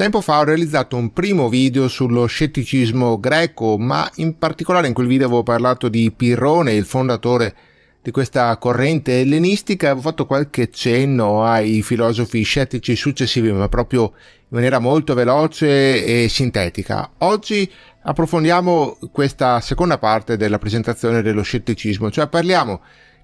Tempo fa ho realizzato un primo video sullo scetticismo greco, ma in particolare in quel video avevo parlato di Pirrone, il fondatore di questa corrente ellenistica, avevo fatto qualche cenno ai filosofi scettici successivi, ma proprio in maniera molto veloce e sintetica. Oggi approfondiamo questa seconda parte della presentazione dello scetticismo, cioè parliamo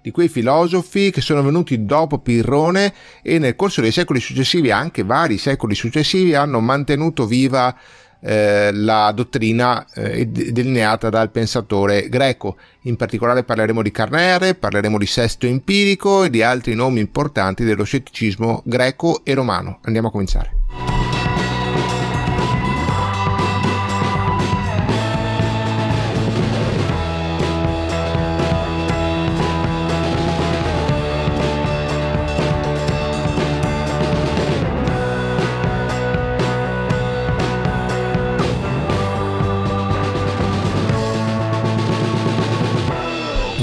di quei filosofi che sono venuti dopo Pirrone e nel corso dei secoli successivi, anche vari secoli successivi, hanno mantenuto viva eh, la dottrina eh, delineata dal pensatore greco. In particolare parleremo di Carnere, parleremo di Sesto Empirico e di altri nomi importanti dello scetticismo greco e romano. Andiamo a cominciare.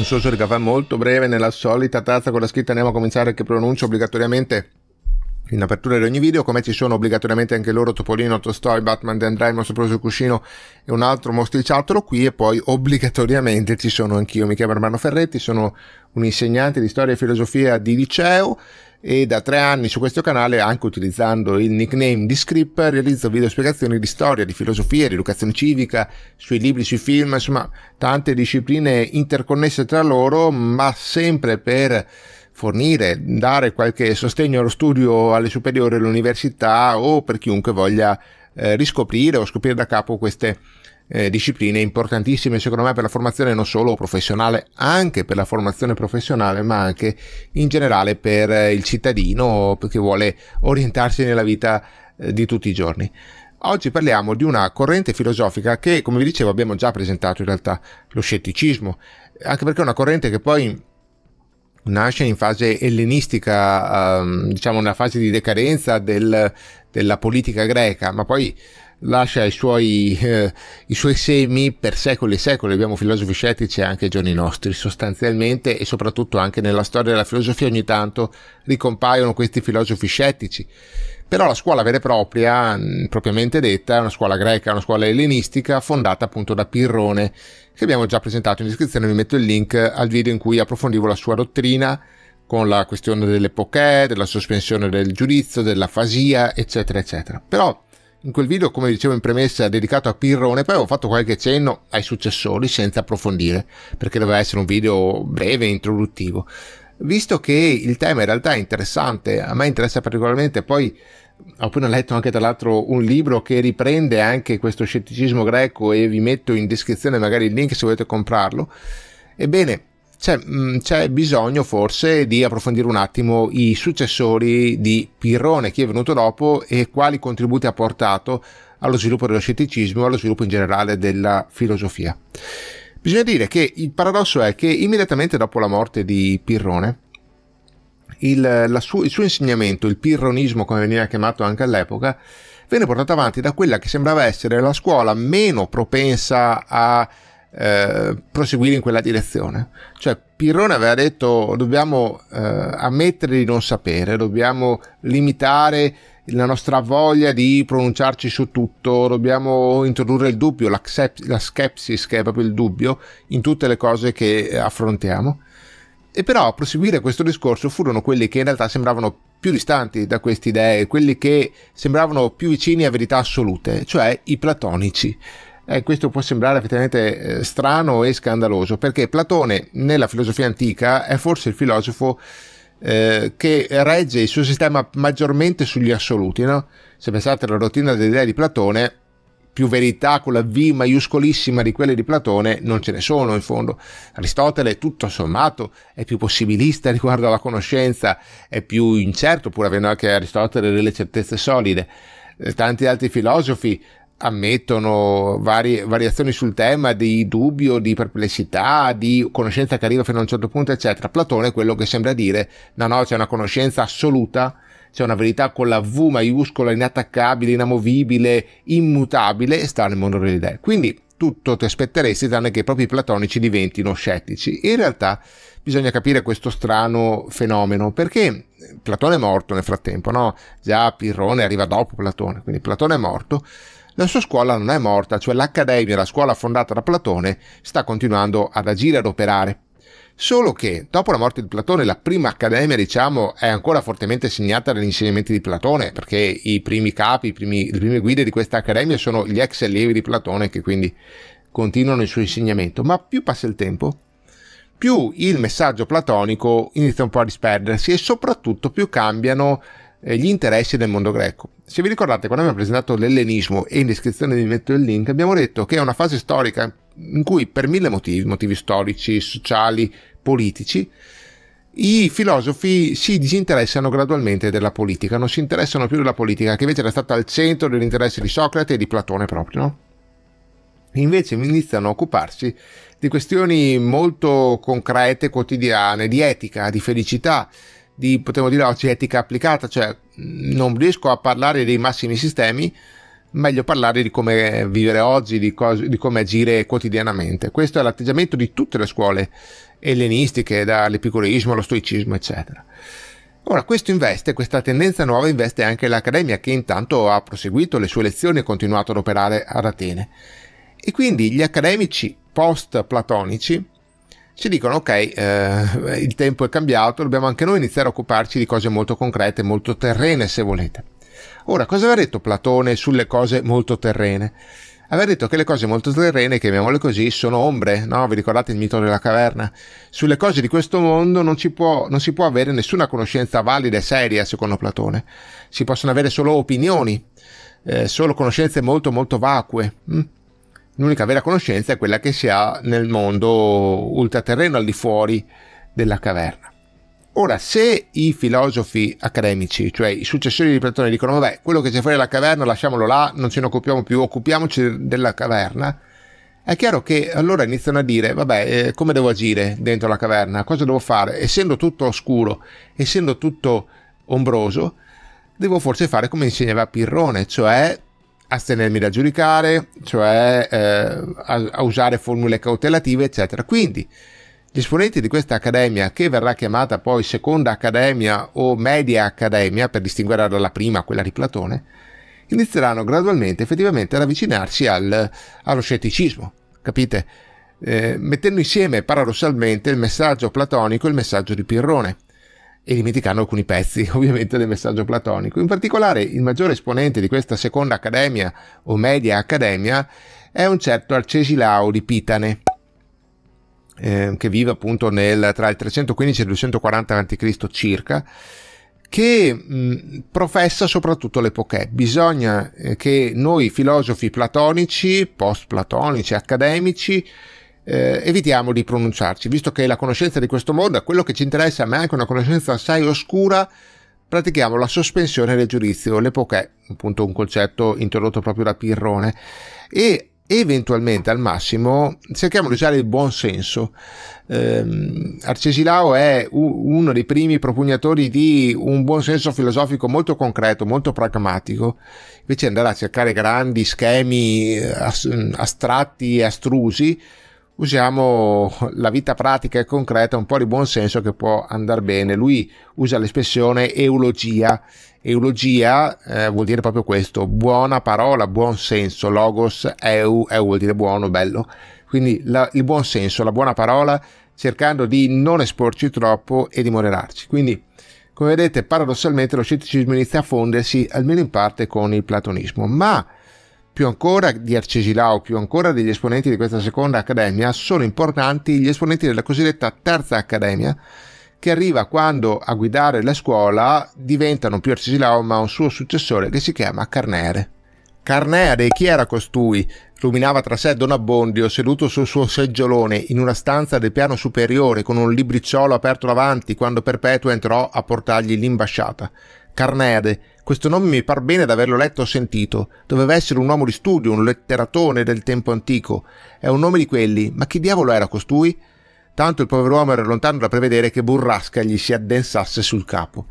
un sorso di caffè molto breve nella solita tazza con la scritta andiamo a cominciare che pronuncio obbligatoriamente in apertura di ogni video, come ci sono obbligatoriamente anche loro Topolino, Tostoi, Batman, The Andrei, Mostro Preso Cuscino e un altro mostriciattolo qui e poi obbligatoriamente ci sono anch'io, mi chiamo Armano Ferretti, sono un insegnante di storia e filosofia di liceo e da tre anni su questo canale, anche utilizzando il nickname di Script, realizzo video spiegazioni di storia, di filosofia, di educazione civica, sui libri, sui film, insomma tante discipline interconnesse tra loro, ma sempre per fornire, dare qualche sostegno allo studio alle superiori, all'università o per chiunque voglia eh, riscoprire o scoprire da capo queste eh, discipline importantissime secondo me per la formazione non solo professionale, anche per la formazione professionale, ma anche in generale per eh, il cittadino che vuole orientarsi nella vita eh, di tutti i giorni. Oggi parliamo di una corrente filosofica che, come vi dicevo, abbiamo già presentato in realtà, lo scetticismo, anche perché è una corrente che poi nasce in fase ellenistica, ehm, diciamo nella fase di decadenza del, della politica greca, ma poi lascia i suoi, eh, i suoi, semi per secoli e secoli. Abbiamo filosofi scettici anche ai giorni nostri, sostanzialmente, e soprattutto anche nella storia della filosofia ogni tanto ricompaiono questi filosofi scettici. Però la scuola vera e propria, propriamente detta, è una scuola greca, una scuola ellenistica, fondata appunto da Pirrone, che abbiamo già presentato in descrizione, vi metto il link al video in cui approfondivo la sua dottrina con la questione delle della sospensione del giudizio, della fasia, eccetera, eccetera. Però in quel video, come dicevo in premessa, dedicato a Pirrone, poi ho fatto qualche cenno ai successori senza approfondire, perché doveva essere un video breve e introduttivo. Visto che il tema in realtà è interessante, a me interessa particolarmente, poi ho appena letto anche tra l'altro un libro che riprende anche questo scetticismo greco e vi metto in descrizione magari il link se volete comprarlo. Ebbene, c'è, mh, mm, c'è, bisogno forse di approfondire un attimo i successori di Pirrone, chi è venuto dopo e quali contributi ha portato allo sviluppo dello scetticismo e allo sviluppo in generale della filosofia. Bisogna dire che il paradosso è che immediatamente dopo la morte di Pirrone, il, su, il suo insegnamento, il pirronismo come veniva chiamato anche all'epoca, venne portato avanti da quella che sembrava essere la scuola meno propensa a eh, proseguire in quella direzione. Cioè, Pirrone aveva detto dobbiamo eh, ammettere di non sapere, dobbiamo limitare la nostra voglia di pronunciarci su tutto, dobbiamo introdurre il dubbio, la, la skepsis che è proprio il dubbio in tutte le cose che affrontiamo. E però a proseguire questo discorso furono quelli che in realtà sembravano più distanti da queste idee, quelli che sembravano più vicini a verità assolute, cioè i platonici. Eh, questo può sembrare effettivamente eh, strano e scandaloso, perché Platone nella filosofia antica è forse il filosofo eh, che regge il suo sistema maggiormente sugli assoluti. No? Se pensate alla rotina delle idee di Platone, più verità con la V maiuscolissima di quelle di Platone non ce ne sono in fondo. Aristotele, è tutto sommato, è più possibilista riguardo alla conoscenza, è più incerto, pur avendo anche Aristotele delle certezze solide. Eh, tanti altri filosofi ammettono varie variazioni sul tema di dubbio, di perplessità, di conoscenza che arriva fino a un certo punto, eccetera. Platone è quello che sembra dire, no, no, c'è una conoscenza assoluta, c'è una verità con la V maiuscola, inattaccabile, inamovibile, immutabile, e sta nel mondo delle idee. Quindi tutto ti aspetteresti tranne che i propri platonici diventino scettici. In realtà bisogna capire questo strano fenomeno, perché Platone è morto nel frattempo, no? Già Pirrone arriva dopo Platone, quindi Platone è morto la sua scuola non è morta, cioè l'Accademia, la scuola fondata da Platone, sta continuando ad agire, ad operare. Solo che dopo la morte di Platone la prima accademia, diciamo, è ancora fortemente segnata dagli insegnamenti di Platone, perché i primi capi, i primi, le prime guide di questa accademia sono gli ex allievi di Platone che quindi continuano il suo insegnamento. Ma più passa il tempo, più il messaggio platonico inizia un po' a disperdersi e soprattutto più cambiano eh, gli interessi del mondo greco. Se vi ricordate, quando abbiamo presentato l'ellenismo e in descrizione vi metto il link, abbiamo detto che è una fase storica in cui per mille motivi, motivi storici, sociali, politici, i filosofi si disinteressano gradualmente della politica, non si interessano più della politica, che invece era stata al centro dell'interesse di Socrate e di Platone proprio, no? Invece iniziano a occuparsi di questioni molto concrete, quotidiane, di etica, di felicità, di, potremmo dire, oggi etica applicata, cioè non riesco a parlare dei massimi sistemi, meglio parlare di come vivere oggi, di, cose, di come agire quotidianamente. Questo è l'atteggiamento di tutte le scuole ellenistiche, dall'epicureismo allo stoicismo, eccetera. Ora, questo investe, questa tendenza nuova investe anche l'Accademia che intanto ha proseguito le sue lezioni e continuato ad operare ad Atene. E quindi gli accademici post-platonici ci dicono ok eh, il tempo è cambiato dobbiamo anche noi iniziare a occuparci di cose molto concrete molto terrene se volete ora cosa aveva detto Platone sulle cose molto terrene aveva detto che le cose molto terrene chiamiamole così sono ombre no vi ricordate il mito della caverna sulle cose di questo mondo non, può, non si può avere nessuna conoscenza valida e seria secondo Platone si possono avere solo opinioni eh, solo conoscenze molto molto vacue hm? L'unica vera conoscenza è quella che si ha nel mondo ultraterreno al di fuori della caverna. Ora, se i filosofi accademici, cioè i successori di Platone, dicono vabbè, quello che c'è fuori dalla caverna lasciamolo là, non ce ne occupiamo più, occupiamoci della caverna, è chiaro che allora iniziano a dire vabbè, eh, come devo agire dentro la caverna, cosa devo fare? Essendo tutto oscuro, essendo tutto ombroso, devo forse fare come insegnava Pirrone, cioè astenermi da giudicare, cioè eh, a, a, usare formule cautelative, eccetera. Quindi gli esponenti di questa accademia, che verrà chiamata poi seconda accademia o media accademia, per distinguerla dalla prima, quella di Platone, inizieranno gradualmente effettivamente ad avvicinarsi al, allo scetticismo, capite? Eh, mettendo insieme paradossalmente il messaggio platonico e il messaggio di Pirrone e dimenticando alcuni pezzi, ovviamente, del messaggio platonico. In particolare, il maggiore esponente di questa seconda accademia o media accademia è un certo Arcesilao di Pitane, eh, che vive appunto nel, tra il 315 e il 240 a.C. circa, che mh, professa soprattutto l'epochè. Bisogna eh, che noi filosofi platonici, post-platonici, accademici, eh, evitiamo di pronunciarci, visto che la conoscenza di questo mondo è quello che ci interessa, ma è anche una conoscenza assai oscura, pratichiamo la sospensione del giudizio, l'epoca è appunto un concetto introdotto proprio da Pirrone, e eventualmente al massimo cerchiamo di usare il buon senso. Eh, Arcesilao è uno dei primi propugnatori di un buon senso filosofico molto concreto, molto pragmatico, invece andare a cercare grandi schemi eh, astratti e astrusi, usiamo la vita pratica e concreta, un po' di buon senso che può andare bene. Lui usa l'espressione eulogia. Eulogia eh, vuol dire proprio questo, buona parola, buon senso, logos, eu, eu vuol dire buono, bello. Quindi la, il buon senso, la buona parola, cercando di non esporci troppo e di moderarci. Quindi, come vedete, paradossalmente lo scetticismo inizia a fondersi, almeno in parte, con il platonismo. Ma più ancora di Arcesilao, più ancora degli esponenti di questa seconda accademia, sono importanti gli esponenti della cosiddetta terza accademia, che arriva quando a guidare la scuola diventa non più Arcesilao ma un suo successore che si chiama Carnere. Carnere, chi era costui? Ruminava tra sé Don Abbondio, seduto sul suo seggiolone in una stanza del piano superiore con un libricciolo aperto davanti quando Perpetua entrò a portargli l'imbasciata. Carnere, questo nome mi par bene ad averlo letto o sentito. Doveva essere un uomo di studio, un letteratone del tempo antico. È un nome di quelli, ma chi diavolo era costui? Tanto il povero uomo era lontano da prevedere che burrasca gli si addensasse sul capo.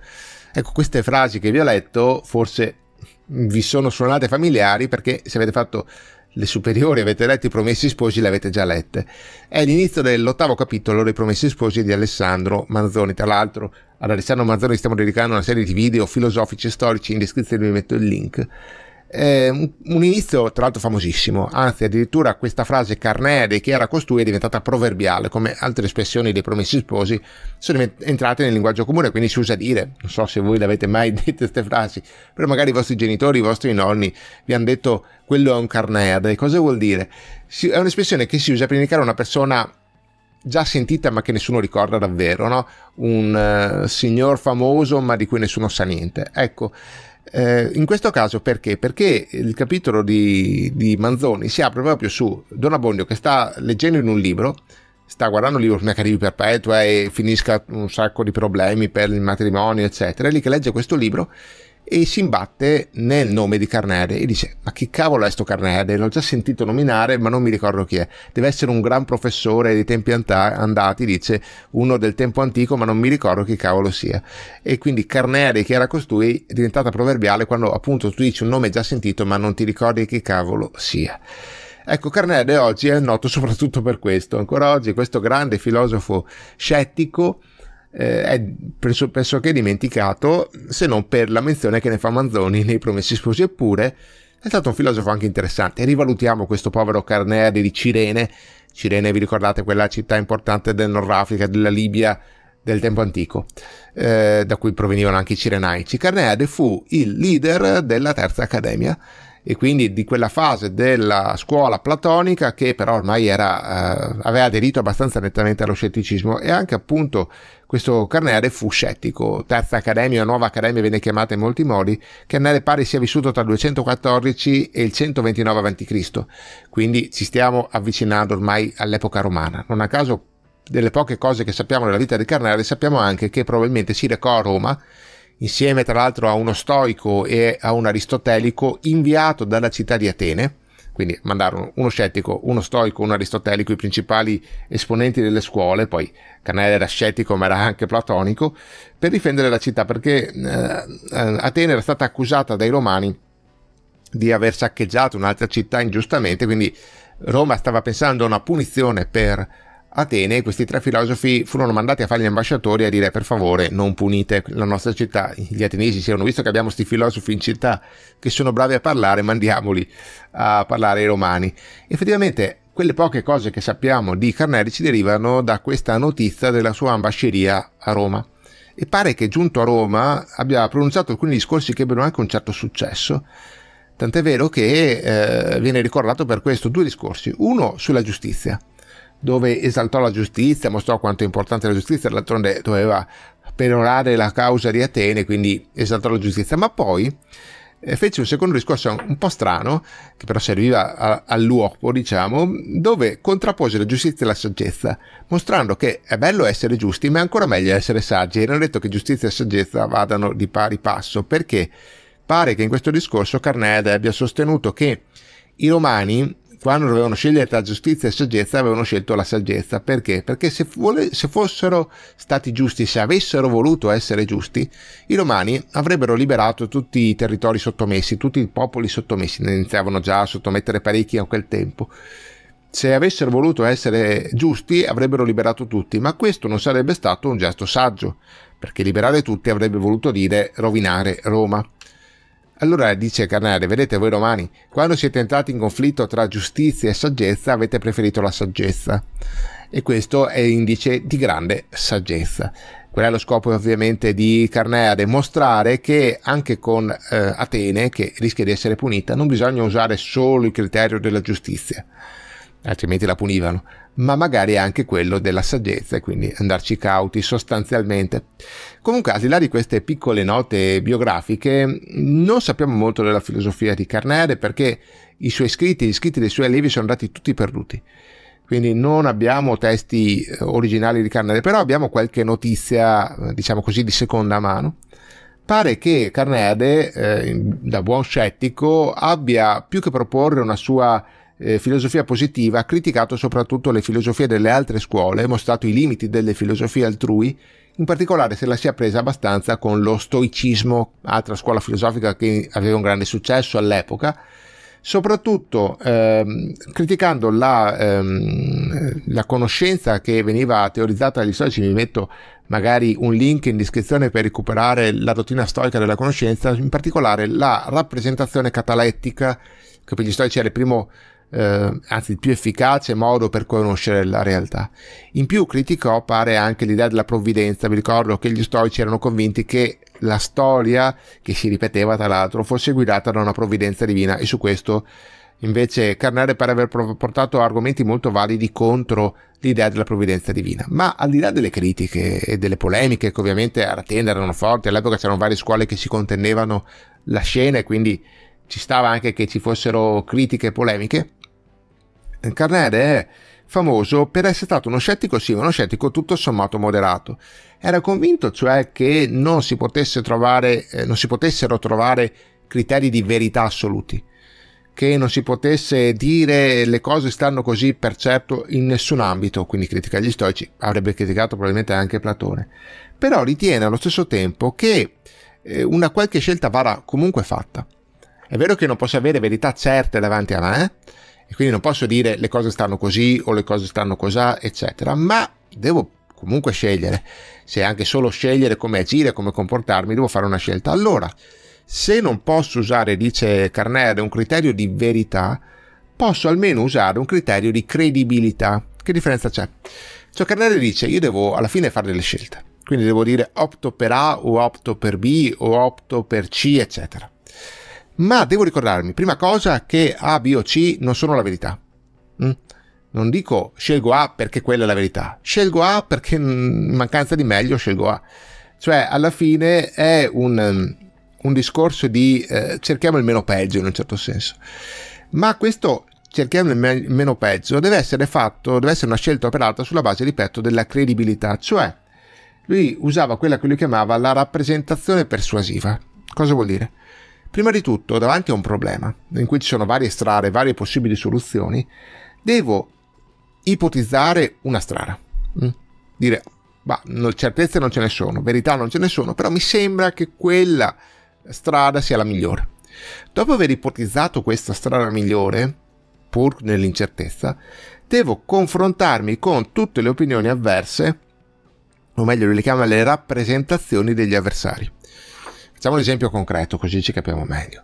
Ecco, queste frasi che vi ho letto forse vi sono suonate familiari perché se avete fatto le superiori avete letto i Promessi Sposi, le avete già lette. È l'inizio dell'ottavo capitolo dei Promessi Sposi di Alessandro Manzoni, tra l'altro ad Alessandro Mazzoni stiamo dedicando una serie di video filosofici e storici, in descrizione vi metto il link. È un inizio tra l'altro famosissimo, anzi addirittura questa frase carnea di chi era costui è diventata proverbiale, come altre espressioni dei promessi sposi sono entrate nel linguaggio comune, quindi si usa dire, non so se voi l'avete mai dette queste frasi, però magari i vostri genitori, i vostri nonni vi hanno detto quello è un carnea, cosa vuol dire? è un'espressione che si usa per indicare una persona già sentita ma che nessuno ricorda davvero, no? un uh, signor famoso ma di cui nessuno sa niente. Ecco, eh, in questo caso perché? Perché il capitolo di, di, Manzoni si apre proprio su Don Abbondio che sta leggendo in un libro, sta guardando il libro come Caribi Perpetua e finisca un sacco di problemi per il matrimonio, eccetera, è lì che legge questo libro e si imbatte nel nome di Carnade e dice ma che cavolo è sto Carnade? L'ho già sentito nominare ma non mi ricordo chi è. Deve essere un gran professore dei tempi andati, dice uno del tempo antico ma non mi ricordo chi cavolo sia. E quindi Carnade che era costui è diventata proverbiale quando appunto tu dici un nome già sentito ma non ti ricordi chi cavolo sia. Ecco, Carnade oggi è noto soprattutto per questo. Ancora oggi questo grande filosofo scettico eh, è presso, pressoché dimenticato se non per la menzione che ne fa Manzoni nei Promessi Sposi eppure è stato un filosofo anche interessante. Rivalutiamo questo povero Carneade di Cirene. Cirene, vi ricordate, quella città importante del Nord Africa, della Libia del tempo antico, eh, da cui provenivano anche i cirenaici. Carneade fu il leader della Terza Accademia e quindi di quella fase della scuola platonica che però ormai era, eh, aveva aderito abbastanza nettamente allo scetticismo e anche appunto questo Carnere fu scettico. Terza Accademia o Nuova Accademia viene chiamata in molti modi. Carnere pare sia vissuto tra il 214 e il 129 a.C., quindi ci stiamo avvicinando ormai all'epoca romana. Non a caso delle poche cose che sappiamo della vita di Carnere sappiamo anche che probabilmente si recò a Roma insieme tra l'altro a uno stoico e a un aristotelico inviato dalla città di Atene quindi mandarono uno scettico, uno stoico, un aristotelico, i principali esponenti delle scuole, poi Canale era scettico ma era anche platonico, per difendere la città perché eh, eh Atene era stata accusata dai romani di aver saccheggiato un'altra città ingiustamente, quindi Roma stava pensando a una punizione per Atene, questi tre filosofi furono mandati a fare gli ambasciatori a dire per favore non punite la nostra città. Gli ateniesi si erano visto che abbiamo questi filosofi in città che sono bravi a parlare, mandiamoli a parlare ai romani. Effettivamente quelle poche cose che sappiamo di Carneri ci derivano da questa notizia della sua ambasceria a Roma. E pare che giunto a Roma abbia pronunciato alcuni discorsi che ebbero anche un certo successo. Tant'è vero che eh, viene ricordato per questo due discorsi. Uno sulla giustizia dove esaltò la giustizia, mostrò quanto è importante la giustizia, d'altronde doveva perorare la causa di Atene, quindi esaltò la giustizia, ma poi eh, fece un secondo discorso un po' strano, che però serviva all'uopo, diciamo, dove contrappose la giustizia e la saggezza, mostrando che è bello essere giusti, ma è ancora meglio essere saggi. E non è detto che giustizia e saggezza vadano di pari passo, perché pare che in questo discorso Carnede abbia sostenuto che i romani quando dovevano scegliere tra giustizia e saggezza avevano scelto la saggezza perché? Perché se, vole, se fossero stati giusti, se avessero voluto essere giusti, i romani avrebbero liberato tutti i territori sottomessi, tutti i popoli sottomessi, ne iniziavano già a sottomettere parecchi a quel tempo. Se avessero voluto essere giusti avrebbero liberato tutti, ma questo non sarebbe stato un gesto saggio, perché liberare tutti avrebbe voluto dire rovinare Roma. Allora dice Carnare, vedete voi romani, quando siete entrati in conflitto tra giustizia e saggezza avete preferito la saggezza e questo è indice di grande saggezza. Quello è lo scopo ovviamente di Carneade, mostrare che anche con eh, Atene, che rischia di essere punita, non bisogna usare solo il criterio della giustizia, altrimenti la punivano, ma magari anche quello della saggezza e quindi andarci cauti sostanzialmente. Comunque, al di là di queste piccole note biografiche, non sappiamo molto della filosofia di Carnere perché i suoi scritti, gli scritti dei suoi allievi sono andati tutti perduti quindi non abbiamo testi eh, originali di Carnere, però abbiamo qualche notizia, eh, diciamo così, di seconda mano. Pare che Carnere, eh, da buon scettico, abbia più che proporre una sua eh, filosofia positiva ha criticato soprattutto le filosofie delle altre scuole e mostrato i limiti delle filosofie altrui, in particolare se la si è presa abbastanza con lo stoicismo, altra scuola filosofica che aveva un grande successo all'epoca, soprattutto ehm, criticando la, ehm, la, conoscenza che veniva teorizzata dagli stoici, vi metto magari un link in descrizione per recuperare la dottrina storica della conoscenza, in particolare la rappresentazione catalettica, che per gli stoici era il primo eh, anzi il più efficace modo per conoscere la realtà. In più criticò pare anche l'idea della provvidenza, vi ricordo che gli stoici erano convinti che la storia, che si ripeteva tra l'altro, fosse guidata da una provvidenza divina e su questo invece Carnare pare aver portato argomenti molto validi contro l'idea della provvidenza divina. Ma al di là delle critiche e delle polemiche, che ovviamente alla tenda erano forti, all'epoca c'erano varie scuole che si contendevano la scena e quindi ci stava anche che ci fossero critiche e polemiche, Carnere è famoso per essere stato uno scettico, sì, uno scettico tutto sommato moderato. Era convinto cioè che non si, trovare, eh, non si potessero trovare criteri di verità assoluti, che non si potesse dire le cose stanno così per certo in nessun ambito, quindi critica gli stoici, avrebbe criticato probabilmente anche Platone, però ritiene allo stesso tempo che eh, una qualche scelta vada comunque fatta. È vero che non posso avere verità certe davanti a me, eh? E quindi non posso dire le cose stanno così o le cose stanno così, eccetera, ma devo comunque scegliere. Se anche solo scegliere come agire, come comportarmi, devo fare una scelta. Allora, se non posso usare, dice Carnere, un criterio di verità, posso almeno usare un criterio di credibilità. Che differenza c'è? Cioè Carnere dice, io devo alla fine fare delle scelte. Quindi devo dire opto per A o opto per B o opto per C, eccetera ma devo ricordarmi, prima cosa, che A, B o C non sono la verità. Mm? Non dico scelgo A perché quella è la verità, scelgo A perché mm, in mancanza di meglio scelgo A. Cioè, alla fine è un, mm, un discorso di eh, cerchiamo il meno peggio in un certo senso. Ma questo cerchiamo il me- meno peggio deve essere fatto, deve essere una scelta operata sulla base, ripeto, della credibilità. Cioè, lui usava quella che lui chiamava la rappresentazione persuasiva. Cosa vuol dire? Prima di tutto, davanti a un problema in cui ci sono varie strade, varie possibili soluzioni, devo ipotizzare una strada. Mm? Dire, ma certezze non ce ne sono, verità non ce ne sono, però mi sembra che quella strada sia la migliore. Dopo aver ipotizzato questa strada migliore, pur nell'incertezza, devo confrontarmi con tutte le opinioni avverse, o meglio le chiama le rappresentazioni degli avversari. Facciamo un esempio concreto così ci capiamo meglio.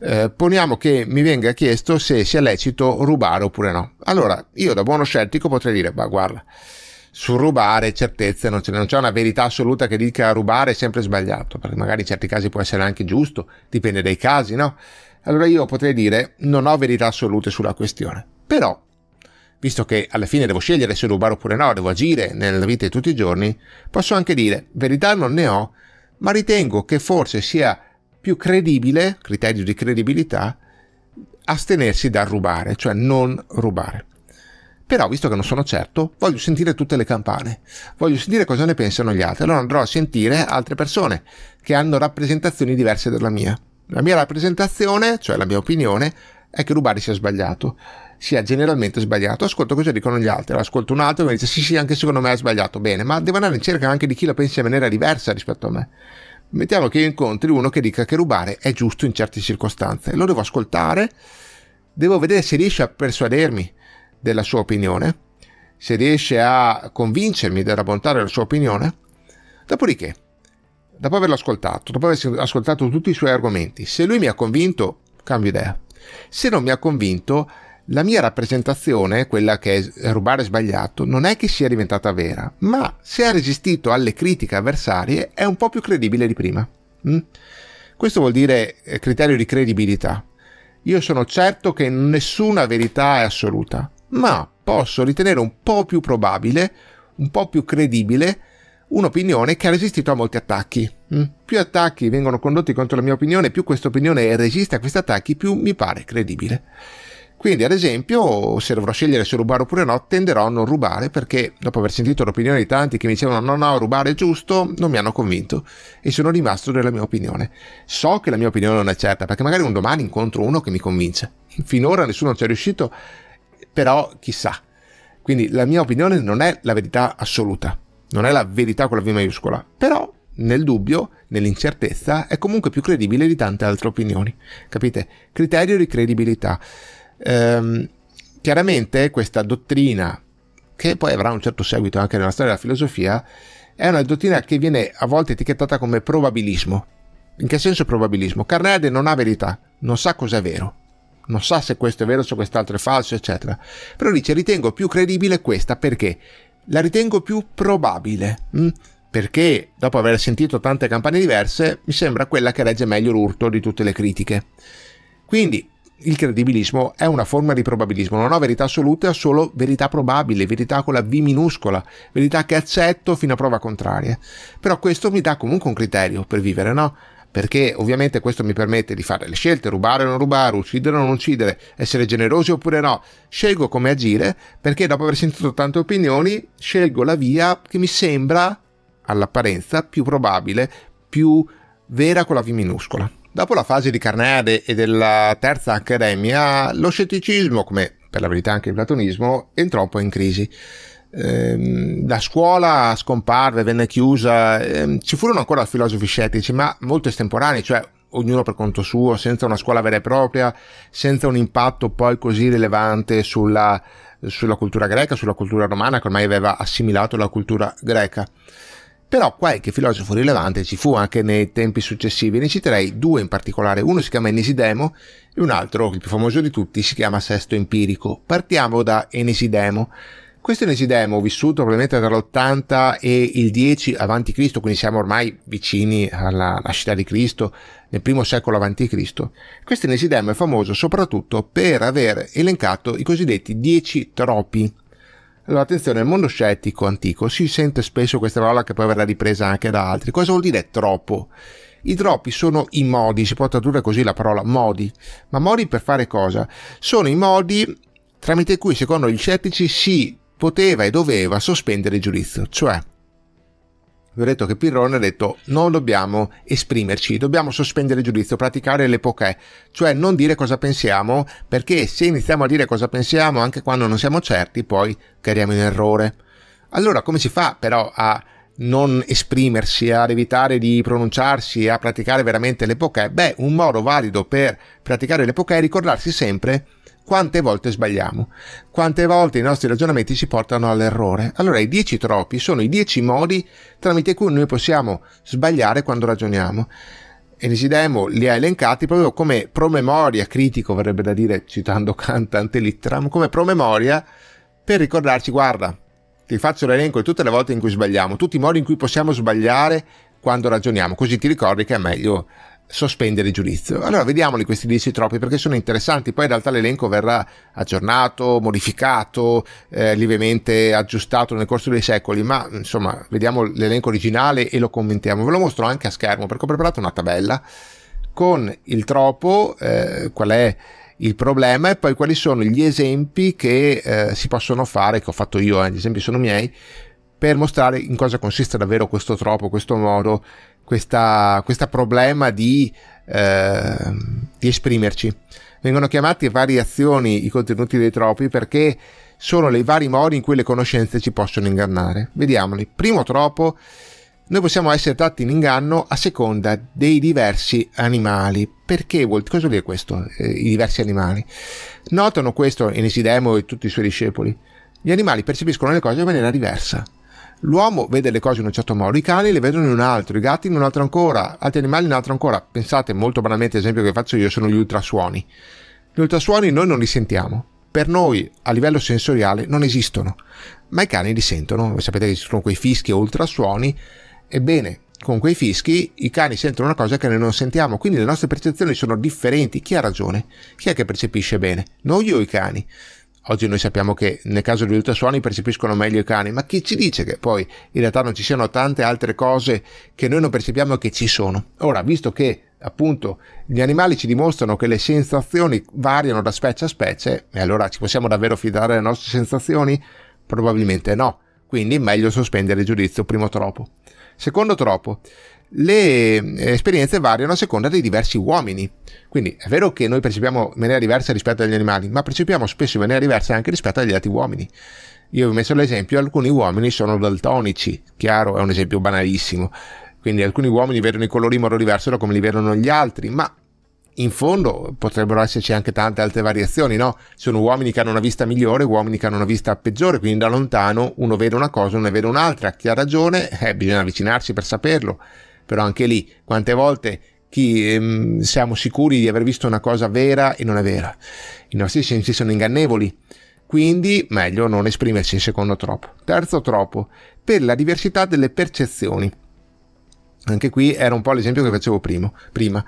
Eh, poniamo che mi venga chiesto se sia lecito rubare oppure no. Allora, io da buono scettico potrei dire, ma guarda, sul rubare certezze non, non c'è una verità assoluta che dica rubare è sempre sbagliato, perché magari in certi casi può essere anche giusto, dipende dai casi, no? Allora io potrei dire, non ho verità assolute sulla questione. Però, visto che alla fine devo scegliere se rubare oppure no, devo agire nella vita di tutti i giorni, posso anche dire, verità non ne ho, ma ritengo che forse sia più credibile, criterio di credibilità, astenersi dal rubare, cioè non rubare. Però, visto che non sono certo, voglio sentire tutte le campane, voglio sentire cosa ne pensano gli altri. Allora andrò a sentire altre persone che hanno rappresentazioni diverse dalla mia. La mia rappresentazione, cioè la mia opinione, è che rubare sia sbagliato sia generalmente sbagliato. Ascolto cosa dicono gli altri, ascolto un altro che mi dice sì sì anche secondo me è sbagliato, bene, ma devo andare in cerca anche di chi la pensa in maniera diversa rispetto a me. Mettiamo che io incontri uno che dica che rubare è giusto in certe circostanze, lo devo ascoltare, devo vedere se riesce a persuadermi della sua opinione, se riesce a convincermi della bontà della sua opinione, dopodiché dopo averlo ascoltato, dopo aver ascoltato tutti i suoi argomenti, se lui mi ha convinto, cambio idea. Se non mi ha convinto, la mia rappresentazione, quella che è rubare sbagliato, non è che sia diventata vera, ma se ha resistito alle critiche avversarie è un po' più credibile di prima. Mm? Questo vuol dire eh, criterio di credibilità. Io sono certo che nessuna verità è assoluta, ma posso ritenere un po' più probabile, un po' più credibile, un'opinione che ha resistito a molti attacchi. Mm? Più attacchi vengono condotti contro la mia opinione, più questa opinione resiste a questi attacchi, più mi pare credibile. Quindi, ad esempio, se dovrò scegliere se rubare oppure no, tenderò a non rubare perché, dopo aver sentito l'opinione di tanti che mi dicevano no, no, rubare è giusto, non mi hanno convinto e sono rimasto della mia opinione. So che la mia opinione non è certa perché magari un domani incontro uno che mi convince. Finora nessuno ci è riuscito, però chissà. Quindi la mia opinione non è la verità assoluta, non è la verità con la V maiuscola, però nel dubbio, nell'incertezza, è comunque più credibile di tante altre opinioni. Capite? Criterio di credibilità. Ehm, chiaramente questa dottrina, che poi avrà un certo seguito anche nella storia della filosofia, è una dottrina che viene a volte etichettata come probabilismo. In che senso probabilismo? Carneade non ha verità, non sa cos'è vero, non sa se questo è vero, se quest'altro è falso, eccetera. Però dice ritengo più credibile questa perché la ritengo più probabile. Mh? Mm? Perché dopo aver sentito tante campane diverse, mi sembra quella che regge meglio l'urto di tutte le critiche. Quindi il credibilismo è una forma di probabilismo, non ho verità assolute, ha solo verità probabile, verità con la V minuscola, verità che accetto fino a prova contraria. Però questo mi dà comunque un criterio per vivere, no? Perché ovviamente questo mi permette di fare le scelte, rubare o non rubare, uccidere o non uccidere, essere generosi oppure no. Scelgo come agire perché dopo aver sentito tante opinioni scelgo la via che mi sembra, all'apparenza, più probabile, più vera con la V minuscola. Dopo la fase di Carneade e della Terza Accademia, lo scetticismo, come per la verità anche il platonismo, entrò un po' in crisi. Ehm, la scuola scomparve, venne chiusa, ehm, ci furono ancora filosofi scettici, ma molto estemporanei, cioè ognuno per conto suo, senza una scuola vera e propria, senza un impatto poi così rilevante sulla, sulla cultura greca, sulla cultura romana, che ormai aveva assimilato la cultura greca però qualche filosofo rilevante ci fu anche nei tempi successivi, ne citerei due in particolare, uno si chiama Enesidemo e un altro, il più famoso di tutti, si chiama Sesto Empirico. Partiamo da Enesidemo. Questo Enesidemo, vissuto probabilmente tra l'80 e il 10 avanti Cristo, quindi siamo ormai vicini alla nascita di Cristo, nel primo secolo avanti Cristo, questo Enesidemo è famoso soprattutto per aver elencato i cosiddetti dieci tropi, allora, attenzione, nel mondo scettico antico si sente spesso questa parola che poi verrà ripresa anche da altri. Cosa vuol dire troppo? I troppi sono i modi, si può tradurre così la parola modi, ma modi per fare cosa? Sono i modi tramite cui, secondo gli scettici, si poteva e doveva sospendere il giudizio, cioè vi ho detto che Pirrone ha detto non dobbiamo esprimerci, dobbiamo sospendere il giudizio, praticare l'epochè, cioè non dire cosa pensiamo, perché se iniziamo a dire cosa pensiamo anche quando non siamo certi, poi cadiamo in errore. Allora come si fa però a non esprimersi, ad evitare di pronunciarsi, a praticare veramente l'epochè? Beh, un modo valido per praticare l'epochè è ricordarsi sempre quante volte sbagliamo? Quante volte i nostri ragionamenti ci portano all'errore? Allora i dieci troppi sono i dieci modi tramite cui noi possiamo sbagliare quando ragioniamo. Enisidemo li ha elencati proprio come promemoria, critico verrebbe da dire, citando Kant ante come promemoria per ricordarci, guarda, ti faccio l'elenco di tutte le volte in cui sbagliamo, tutti i modi in cui possiamo sbagliare quando ragioniamo, così ti ricordi che è meglio sospendere il giudizio. Allora vediamoli questi 10 troppi perché sono interessanti, poi in realtà l'elenco verrà aggiornato, modificato, eh, lievemente aggiustato nel corso dei secoli, ma insomma vediamo l'elenco originale e lo commentiamo. Ve lo mostro anche a schermo perché ho preparato una tabella con il troppo, eh, qual è il problema e poi quali sono gli esempi che eh, si possono fare, che ho fatto io, eh, gli esempi sono miei, per mostrare in cosa consiste davvero questo troppo, questo modo questa, questa problema di, eh, di esprimerci. Vengono chiamati variazioni i contenuti dei tropi perché sono i vari modi in cui le conoscenze ci possono ingannare. Vediamoli. Primo troppo, noi possiamo essere tratti in inganno a seconda dei diversi animali. Perché vuol, cosa vuol dire questo? Eh, I diversi animali. Notano questo Enesidemo e tutti i suoi discepoli. Gli animali percepiscono le cose in maniera diversa. L'uomo vede le cose in un certo modo, i cani le vedono in un altro, i gatti in un altro ancora, altri animali in un altro ancora. Pensate, molto banalmente, esempio che faccio io sono gli ultrasuoni. Gli ultrasuoni noi non li sentiamo, per noi a livello sensoriale non esistono, ma i cani li sentono, Voi sapete che ci sono quei fischi o ultrasuoni, ebbene, con quei fischi i cani sentono una cosa che noi non sentiamo, quindi le nostre percezioni sono differenti. Chi ha ragione? Chi è che percepisce bene? Noi o i cani? Oggi noi sappiamo che nel caso degli ultrasuoni percepiscono meglio i cani, ma chi ci dice che poi in realtà non ci siano tante altre cose che noi non percepiamo che ci sono? Ora, visto che appunto gli animali ci dimostrano che le sensazioni variano da specie a specie, e allora ci possiamo davvero fidare delle nostre sensazioni? Probabilmente no, quindi meglio sospendere il giudizio primo troppo. Secondo troppo, le eh, esperienze variano a seconda dei diversi uomini. Quindi è vero che noi percepiamo in maniera diversa rispetto agli animali, ma percepiamo spesso in maniera diversa anche rispetto agli altri uomini. Io vi ho messo l'esempio, alcuni uomini sono daltonici, chiaro, è un esempio banalissimo. Quindi alcuni uomini vedono i colori in modo diverso da come li vedono gli altri, ma in fondo potrebbero esserci anche tante altre variazioni, no? Sono uomini che hanno una vista migliore, uomini che hanno una vista peggiore, quindi da lontano uno vede una cosa, uno ne vede un'altra. Chi ha ragione? Eh, bisogna avvicinarsi per saperlo però anche lì quante volte chi, ehm, siamo sicuri di aver visto una cosa vera e non è vera. I nostri sensi sono ingannevoli, quindi meglio non esprimerci in secondo troppo. Terzo troppo, per la diversità delle percezioni. Anche qui era un po' l'esempio che facevo primo, prima.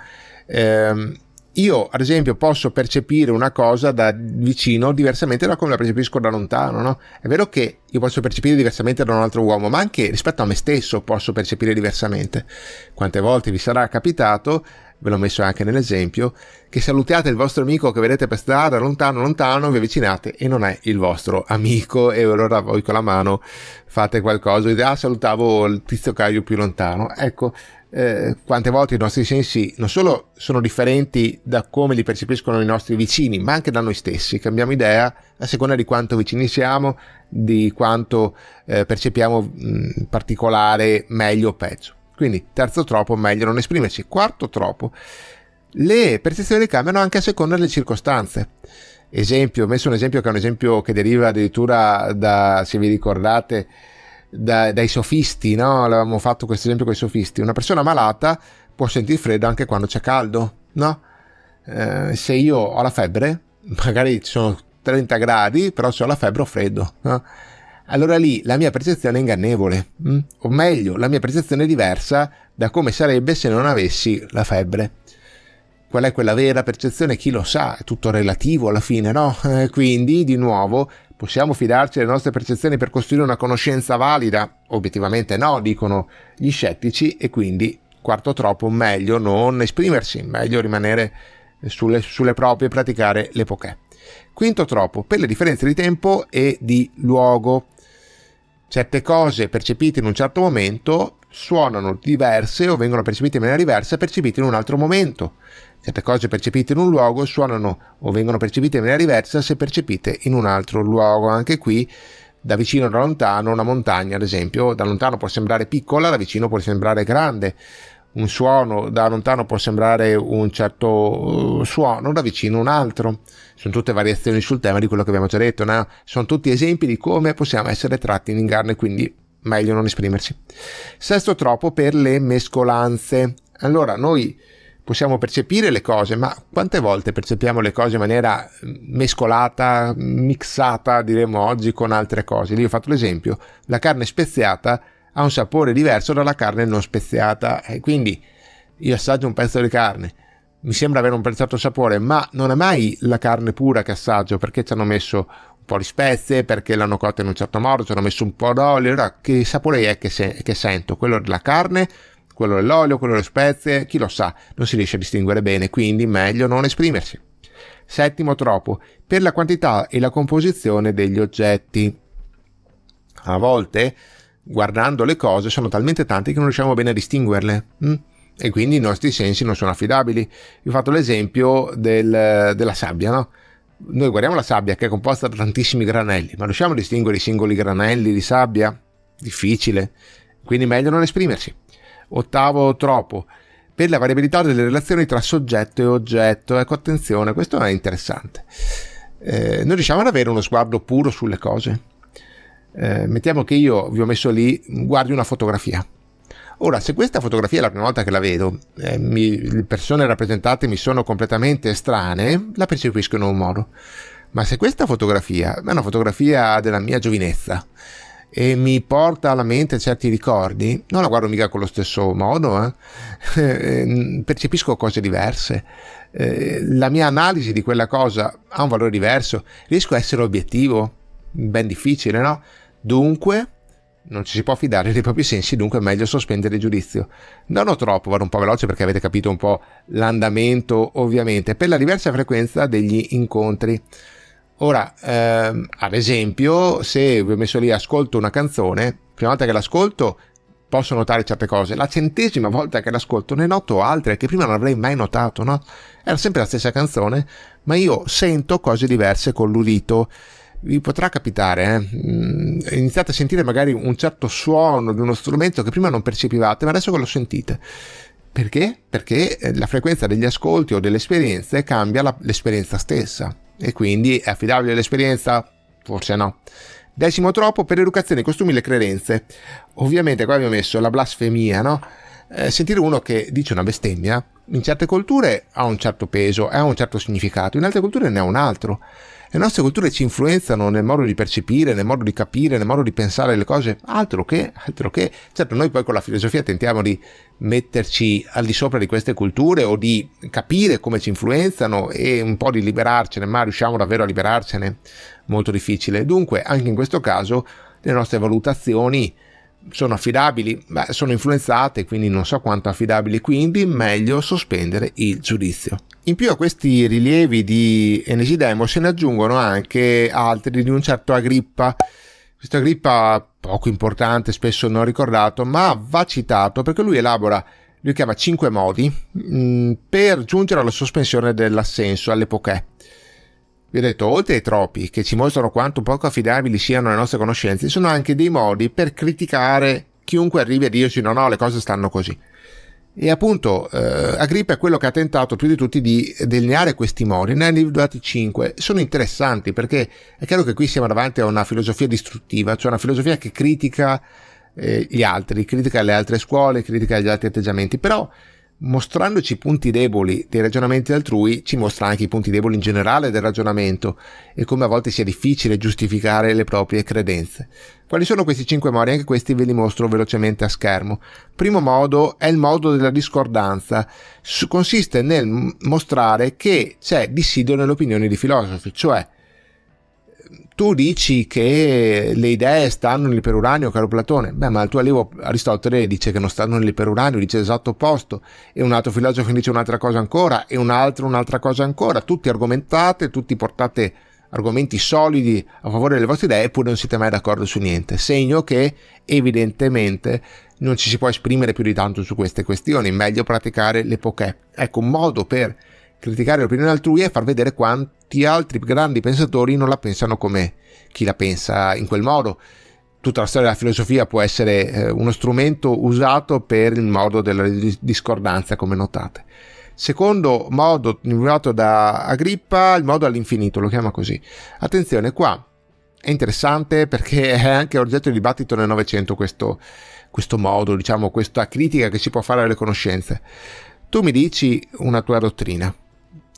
Ehm, io ad esempio posso percepire una cosa da vicino diversamente da come la percepisco da lontano, no? È vero che io posso percepire diversamente da un altro uomo, ma anche rispetto a me stesso posso percepire diversamente. Quante volte vi sarà capitato, ve l'ho messo anche nell'esempio, che salutiate il vostro amico che vedete per strada lontano lontano, vi avvicinate e non è il vostro amico e allora voi con la mano fate qualcosa, dite ah salutavo il tizio Caio più lontano. Ecco, eh, quante volte i nostri sensi non solo sono differenti da come li percepiscono i nostri vicini, ma anche da noi stessi. Cambiamo idea a seconda di quanto vicini siamo, di quanto eh, percepiamo mh, particolare meglio o peggio. Quindi terzo troppo, meglio non esprimersi. Quarto troppo, le percezioni cambiano anche a seconda delle circostanze esempio, ho messo un esempio che è un esempio che deriva addirittura da, se vi ricordate, da, dai sofisti, no? L'avevamo fatto questo esempio con i sofisti. Una persona malata può sentire freddo anche quando c'è caldo, no? Eh, se io ho la febbre, magari sono 30 gradi, però se ho la febbre ho freddo, no? Allora lì la mia percezione è ingannevole, mh? Mm? o meglio, la mia percezione è diversa da come sarebbe se non avessi la febbre. Qual è quella vera percezione? Chi lo sa, è tutto relativo alla fine, no? Eh, quindi, di nuovo, Possiamo fidarci delle nostre percezioni per costruire una conoscenza valida? Obiettivamente no, dicono gli scettici e quindi, quarto troppo, meglio non esprimersi, meglio rimanere sulle, sulle proprie e praticare l'epoca. Quinto troppo, per le differenze di tempo e di luogo. Certe cose percepite in un certo momento suonano diverse o vengono percepite in maniera diversa percepite in un altro momento. Certe cose percepite in un luogo suonano o vengono percepite in maniera diversa se percepite in un altro luogo. Anche qui, da vicino o da lontano, una montagna, ad esempio, da lontano può sembrare piccola, da vicino può sembrare grande. Un suono da lontano può sembrare un certo uh, suono, da vicino un altro. Sono tutte variazioni sul tema di quello che abbiamo già detto, no? sono tutti esempi di come possiamo essere tratti in inganno e quindi meglio non esprimersi. Sesto troppo per le mescolanze. Allora, noi possiamo percepire le cose, ma quante volte percepiamo le cose in maniera mescolata, mixata, diremmo oggi, con altre cose? Lì ho fatto l'esempio, la carne speziata ha un sapore diverso dalla carne non speziata e quindi io assaggio un pezzo di carne, mi sembra avere un certo sapore, ma non è mai la carne pura che assaggio perché ci hanno messo un po' di spezie, perché l'hanno cotta in un certo modo, ci hanno messo un po' d'olio, allora che sapore è che, se- che sento? Quello della carne quello dell'olio, quello delle spezie, chi lo sa, non si riesce a distinguere bene, quindi meglio non esprimersi. Settimo troppo, per la quantità e la composizione degli oggetti. A volte, guardando le cose, sono talmente tante che non riusciamo bene a distinguerle. Mm? E quindi i nostri sensi non sono affidabili. Vi ho fatto l'esempio del, della sabbia, no? Noi guardiamo la sabbia che è composta da tantissimi granelli, ma riusciamo a distinguere i singoli granelli di sabbia? Difficile. Quindi meglio non esprimersi ottavo troppo, per la variabilità delle relazioni tra soggetto e oggetto. Ecco, attenzione, questo è interessante. Eh, noi riusciamo ad avere uno sguardo puro sulle cose. Eh, mettiamo che io vi ho messo lì, guardi una fotografia. Ora, se questa fotografia è la prima volta che la vedo, eh, mi, le persone rappresentate mi sono completamente estranee, la percepisco in un modo. Ma se questa fotografia è una fotografia della mia giovinezza, e mi porta alla mente certi ricordi, non la guardo mica con lo stesso modo, eh? eh percepisco cose diverse. Eh, la mia analisi di quella cosa ha un valore diverso, riesco a essere obiettivo, ben difficile, no? Dunque, non ci si può fidare dei propri sensi, dunque è meglio sospendere il giudizio. Non ho troppo, vado un po' veloce perché avete capito un po' l'andamento, ovviamente, per la diversa frequenza degli incontri. Ora, ehm, ad esempio, se vi ho messo lì ascolto una canzone, prima volta che l'ascolto posso notare certe cose, la centesima volta che l'ascolto ne noto altre che prima non avrei mai notato, no? Era sempre la stessa canzone, ma io sento cose diverse con l'udito vi potrà capitare, eh? Mm, iniziate a sentire magari un certo suono di uno strumento che prima non percepivate, ma adesso che lo sentite. Perché? Perché eh, la frequenza degli ascolti o delle esperienze cambia la, l'esperienza stessa e quindi è affidabile l'esperienza? Forse no. Decimo troppo per educazione, costumi e credenze. Ovviamente qua abbiamo messo la blasfemia, no? Eh, sentire uno che dice una bestemmia in certe culture ha un certo peso, ha un certo significato, in altre culture ne ha un altro. Le nostre culture ci influenzano nel modo di percepire, nel modo di capire, nel modo di pensare le cose, altro che, altro che. Certo, noi poi con la filosofia tentiamo di metterci al di sopra di queste culture o di capire come ci influenzano e un po' di liberarcene, ma riusciamo davvero a liberarcene? Molto difficile. Dunque, anche in questo caso, le nostre valutazioni sono affidabili? Beh, sono influenzate, quindi non so quanto affidabili, quindi meglio sospendere il giudizio. In più a questi rilievi di Enesidemo se ne aggiungono anche altri di un certo Agrippa. Questo Agrippa poco importante, spesso non ricordato, ma va citato perché lui elabora, lui chiama 5 modi mh, mm, per giungere alla sospensione dell'assenso all'epoca. Vi ho detto, oltre ai troppi che ci mostrano quanto poco affidabili siano le nostre conoscenze, sono anche dei modi per criticare chiunque arrivi a dirci no, no, le cose stanno così. E appunto eh, Agrippa è quello che ha tentato più di tutti di delineare questi modi, ne ha individuati cinque, sono interessanti perché è chiaro che qui siamo davanti a una filosofia distruttiva, cioè una filosofia che critica eh, gli altri, critica le altre scuole, critica gli altri atteggiamenti, però mostrandoci i punti deboli dei ragionamenti altrui, ci mostra anche i punti deboli in generale del ragionamento e come a volte sia difficile giustificare le proprie credenze. Quali sono questi cinque modi? Anche questi ve li mostro velocemente a schermo. Primo modo è il modo della discordanza. Consiste nel mostrare che c'è dissidio nelle opinioni di filosofi, cioè tu dici che le idee stanno nell'iperuranio, caro Platone. Beh, ma il tuo allievo Aristotele dice che non stanno nell'iperuranio, dice l'esatto opposto. E un altro filosofo dice un'altra cosa ancora, e un altro un'altra cosa ancora. Tutti argomentate, tutti portate argomenti solidi a favore delle vostre idee, eppure non siete mai d'accordo su niente. Segno che evidentemente non ci si può esprimere più di tanto su queste questioni, meglio praticare l'epochè. Ecco un modo per Criticare l'opinione altrui e far vedere quanti altri grandi pensatori non la pensano come chi la pensa in quel modo. Tutta la storia della filosofia può essere eh, uno strumento usato per il modo della discordanza, come notate. Secondo modo inviato da Agrippa, il modo all'infinito, lo chiama così. Attenzione, qua è interessante perché è anche oggetto di dibattito nel Novecento questo, questo, modo, diciamo, questa critica che si può fare alle conoscenze. Tu mi dici una tua dottrina,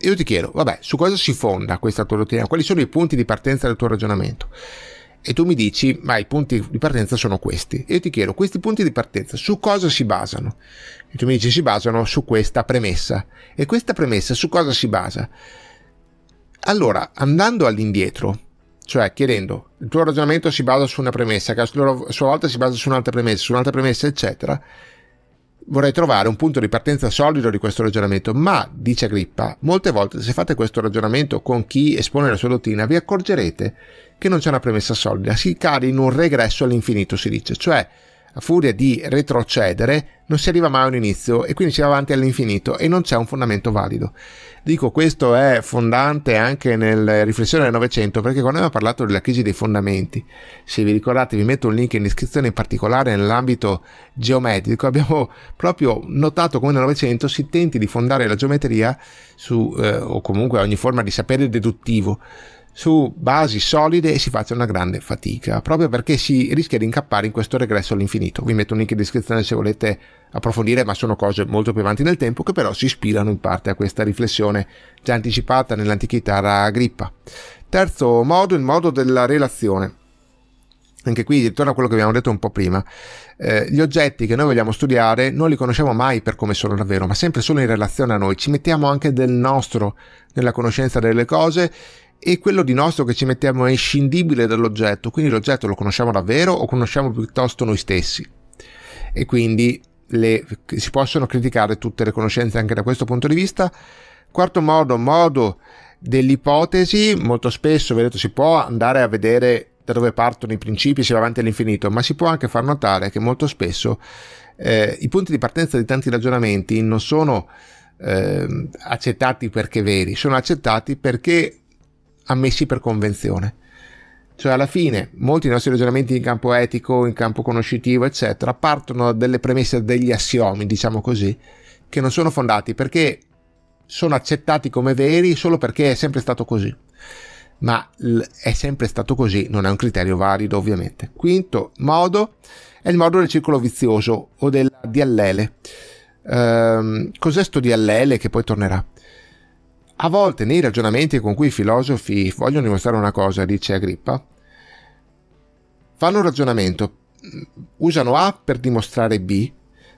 io ti chiedo, vabbè, su cosa si fonda questa tua dottrina? Quali sono i punti di partenza del tuo ragionamento? E tu mi dici, ma i punti di partenza sono questi. E io ti chiedo, questi punti di partenza su cosa si basano? E tu mi dici, si basano su questa premessa. E questa premessa su cosa si basa? Allora, andando all'indietro, cioè chiedendo, il tuo ragionamento si basa su una premessa, che a sua volta si basa su un'altra premessa, su un'altra premessa, eccetera, Vorrei trovare un punto di partenza solido di questo ragionamento, ma, dice Agrippa, molte volte se fate questo ragionamento con chi espone la sua dottrina vi accorgerete che non c'è una premessa solida, si cade in un regresso all'infinito, si dice, cioè a furia di retrocedere non si arriva mai a un inizio e quindi si va avanti all'infinito e non c'è un fondamento valido. Dico questo è fondante anche nel riflessione del Novecento perché quando abbiamo parlato della crisi dei fondamenti, se vi ricordate vi metto un link in descrizione in particolare nell'ambito geometrico, abbiamo proprio notato come nel Novecento si tenti di fondare la geometria su, eh, o comunque ogni forma di sapere deduttivo su basi solide e si faccia una grande fatica, proprio perché si rischia di incappare in questo regresso all'infinito. Vi metto un link in descrizione se volete approfondire, ma sono cose molto più avanti nel tempo che però si ispirano in parte a questa riflessione già anticipata nell'antichità da Agrippa. Terzo modo, il modo della relazione anche qui ritorno a quello che abbiamo detto un po' prima, eh, gli oggetti che noi vogliamo studiare non li conosciamo mai per come sono davvero, ma sempre solo in relazione a noi, ci mettiamo anche del nostro nella conoscenza delle cose e quello di nostro che ci mettiamo è inscindibile dall'oggetto, quindi l'oggetto lo conosciamo davvero o conosciamo piuttosto noi stessi. E quindi le, si possono criticare tutte le conoscenze anche da questo punto di vista. Quarto modo, modo dell'ipotesi, molto spesso vedete, si può andare a vedere da dove partono i principi, si va avanti all'infinito, ma si può anche far notare che molto spesso eh, i punti di partenza di tanti ragionamenti non sono eh, accettati perché veri, sono accettati perché ammessi per convenzione. Cioè alla fine molti dei nostri ragionamenti in campo etico, in campo conoscitivo, eccetera, partono dalle premesse degli assiomi, diciamo così, che non sono fondati perché sono accettati come veri solo perché è sempre stato così. Ma è sempre stato così, non è un criterio valido ovviamente. Quinto modo è il modo del circolo vizioso o della diallele. Ehm, cos'è sto diallele che poi tornerà? A volte nei ragionamenti con cui i filosofi vogliono dimostrare una cosa, dice Agrippa, fanno un ragionamento, usano A per dimostrare B,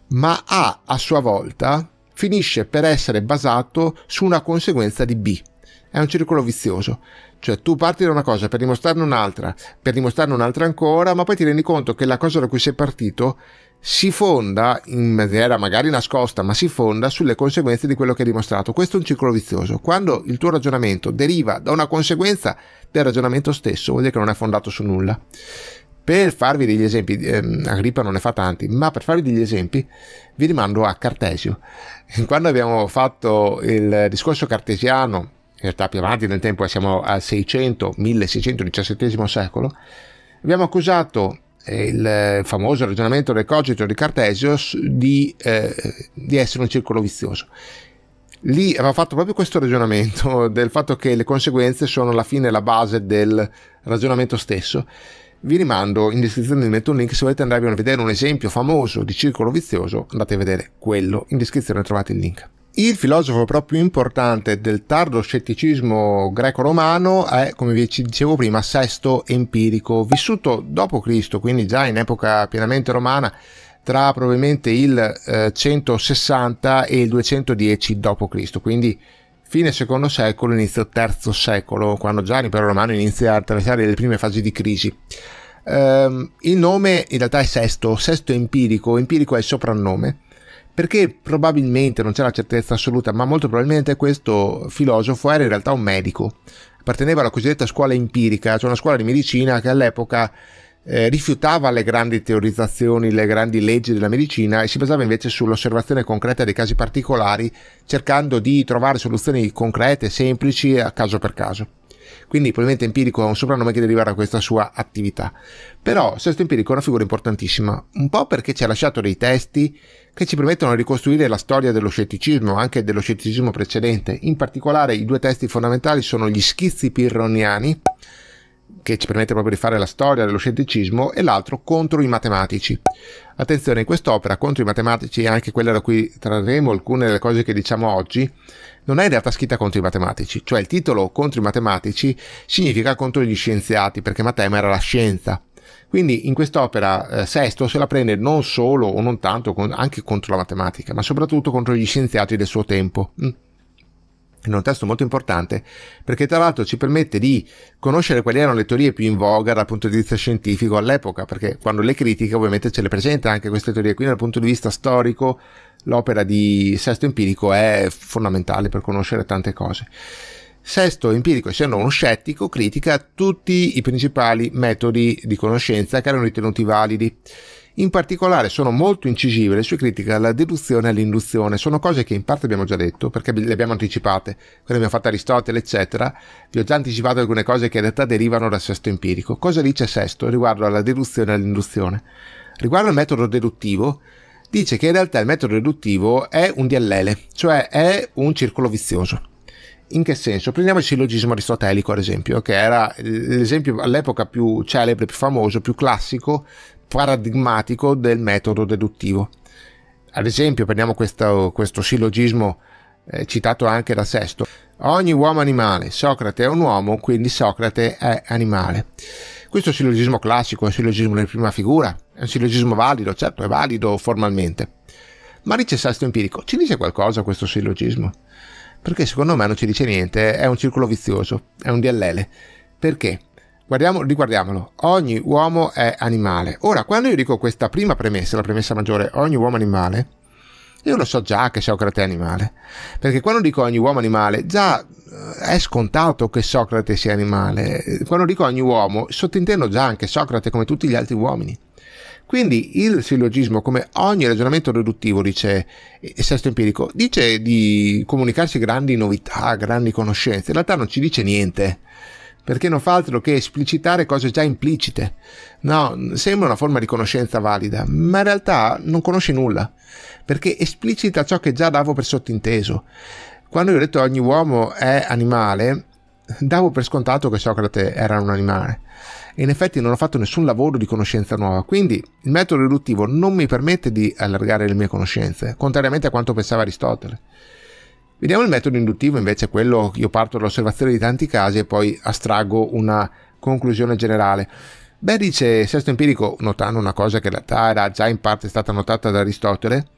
ma A a sua volta finisce per essere basato su una conseguenza di B. È un circolo vizioso. Cioè tu parti da una cosa per dimostrarne un'altra, per dimostrarne un'altra ancora, ma poi ti rendi conto che la cosa da cui sei partito si fonda in maniera magari nascosta, ma si fonda sulle conseguenze di quello che hai dimostrato. Questo è un ciclo vizioso. Quando il tuo ragionamento deriva da una conseguenza del ragionamento stesso, vuol dire che non è fondato su nulla. Per farvi degli esempi, ehm, Agrippa non ne fa tanti, ma per farvi degli esempi vi rimando a Cartesio. Quando abbiamo fatto il discorso cartesiano, in realtà più avanti nel tempo eh, siamo al 600, 1617 secolo, abbiamo accusato il famoso ragionamento del cogito di Cartesio di, eh, di essere un circolo vizioso. Lì aveva fatto proprio questo ragionamento del fatto che le conseguenze sono alla fine la base del ragionamento stesso. Vi rimando in descrizione vi metto un link se volete andare a vedere un esempio famoso di circolo vizioso, andate a vedere quello, in descrizione trovate il link. Il filosofo proprio importante del tardo scetticismo greco-romano è, come vi dicevo prima, Sesto Empirico, vissuto dopo Cristo, quindi già in epoca pienamente romana, tra probabilmente il 160 eh, e il 210 d.C., quindi fine secondo secolo, inizio terzo secolo, quando già l'impero romano inizia a attraversare le prime fasi di crisi. Um, il nome in realtà è Sesto, Sesto Empirico, Empirico è il soprannome, perché probabilmente, non c'è la certezza assoluta, ma molto probabilmente questo filosofo era in realtà un medico, apparteneva alla cosiddetta scuola empirica, cioè una scuola di medicina che all'epoca eh, rifiutava le grandi teorizzazioni, le grandi leggi della medicina e si basava invece sull'osservazione concreta dei casi particolari, cercando di trovare soluzioni concrete, semplici, a caso per caso. Quindi probabilmente empirico è un soprannome che deriva da questa sua attività. Però Sesto Empirico è una figura importantissima, un po' perché ci ha lasciato dei testi che ci permettono di ricostruire la storia dello scetticismo, anche dello scetticismo precedente. In particolare i due testi fondamentali sono gli schizzi pirroniani, che ci permette proprio di fare la storia dello scetticismo, e l'altro contro i matematici. Attenzione, quest'opera contro i matematici e anche quella da cui trarremo alcune delle cose che diciamo oggi, non è in realtà scritta contro i matematici, cioè il titolo contro i matematici significa contro gli scienziati, perché matema era la scienza. Quindi in quest'opera eh, Sesto se la prende non solo o non tanto con, anche contro la matematica, ma soprattutto contro gli scienziati del suo tempo. Mm. È un testo molto importante perché tra l'altro ci permette di conoscere quali erano le teorie più in voga dal punto di vista scientifico all'epoca, perché quando le critica ovviamente ce le presenta anche queste teorie, quindi dal punto di vista storico l'opera di Sesto Empirico è fondamentale per conoscere tante cose. Sesto empirico, essendo uno scettico, critica tutti i principali metodi di conoscenza che erano ritenuti validi. In particolare sono molto incisive le sue critiche alla deduzione e all'induzione, sono cose che in parte abbiamo già detto perché le abbiamo anticipate, quelle abbiamo fatto Aristotele eccetera, vi ho già anticipato alcune cose che in realtà derivano dal sesto empirico. Cosa dice Sesto riguardo alla deduzione e all'induzione? Riguardo al metodo deduttivo, dice che in realtà il metodo deduttivo è un DLL, cioè è un circolo vizioso. In che senso? Prendiamo il sillogismo aristotelico, ad esempio, che era l'esempio all'epoca più celebre, più famoso, più classico, paradigmatico del metodo deduttivo. Ad esempio, prendiamo questo, questo sillogismo eh, citato anche da Sesto. Ogni uomo animale, Socrate è un uomo, quindi Socrate è animale. Questo è un sillogismo classico, è un sillogismo di prima figura, è un sillogismo valido, certo, è valido formalmente. Ma dice Sesto Empirico, ci dice qualcosa questo sillogismo? Perché secondo me non ci dice niente, è un circolo vizioso, è un DLL. Perché? Guardiamo, riguardiamolo, ogni uomo è animale. Ora, quando io dico questa prima premessa, la premessa maggiore, ogni uomo è animale, io lo so già che Socrate è animale, perché quando dico ogni uomo animale, già eh, è scontato che Socrate sia animale. Quando dico ogni uomo, sottintendo già anche Socrate come tutti gli altri uomini. Quindi il sillogismo, come ogni ragionamento riduttivo, dice e eh, eh, Sesto Empirico, dice di comunicarsi grandi novità, grandi conoscenze. In realtà non ci dice niente perché non fa altro che esplicitare cose già implicite. No, sembra una forma di conoscenza valida, ma in realtà non conosce nulla, perché esplicita ciò che già davo per sottinteso. Quando io ho detto ogni uomo è animale, davo per scontato che Socrate era un animale e in effetti non ho fatto nessun lavoro di conoscenza nuova, quindi il metodo riduttivo non mi permette di allargare le mie conoscenze, contrariamente a quanto pensava Aristotele. Vediamo il metodo induttivo invece, quello che io parto dall'osservazione di tanti casi e poi astraggo una conclusione generale. Beh, dice Sesto Empirico, notando una cosa che in realtà era già in parte stata notata da Aristotele,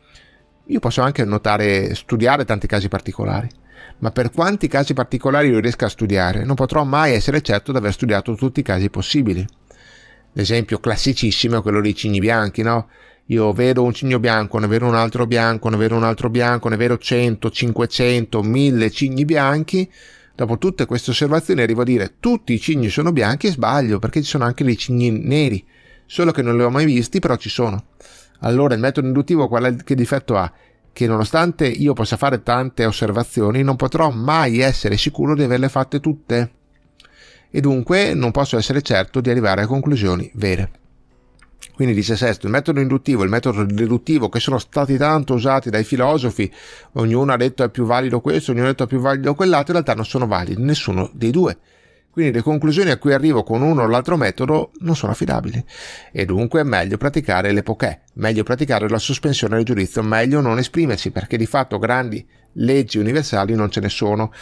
io posso anche notare, studiare tanti casi particolari ma per quanti casi particolari io riesca a studiare, non potrò mai essere certo di aver studiato tutti i casi possibili. L'esempio classicissimo è quello dei cigni bianchi, no? Io vedo un cigno bianco, ne vedo un altro bianco, ne vedo un altro bianco, ne vedo 100, 500, 1000 cigni bianchi. Dopo tutte queste osservazioni arrivo a dire tutti i cigni sono bianchi e sbaglio perché ci sono anche dei cigni neri, solo che non li ho mai visti però ci sono. Allora il metodo induttivo quale, che difetto ha? che nonostante io possa fare tante osservazioni non potrò mai essere sicuro di averle fatte tutte e dunque non posso essere certo di arrivare a conclusioni vere. Quindi dice Sesto, il metodo induttivo e il metodo deduttivo che sono stati tanto usati dai filosofi, ognuno ha detto è più valido questo, ognuno ha detto è più valido quell'altro, in realtà non sono validi, nessuno dei due. Quindi le conclusioni a cui arrivo con uno o l'altro metodo non sono affidabili. E dunque è meglio praticare l'epoché, meglio praticare la sospensione del giudizio, meglio non esprimersi perché di fatto grandi leggi universali non ce ne sono.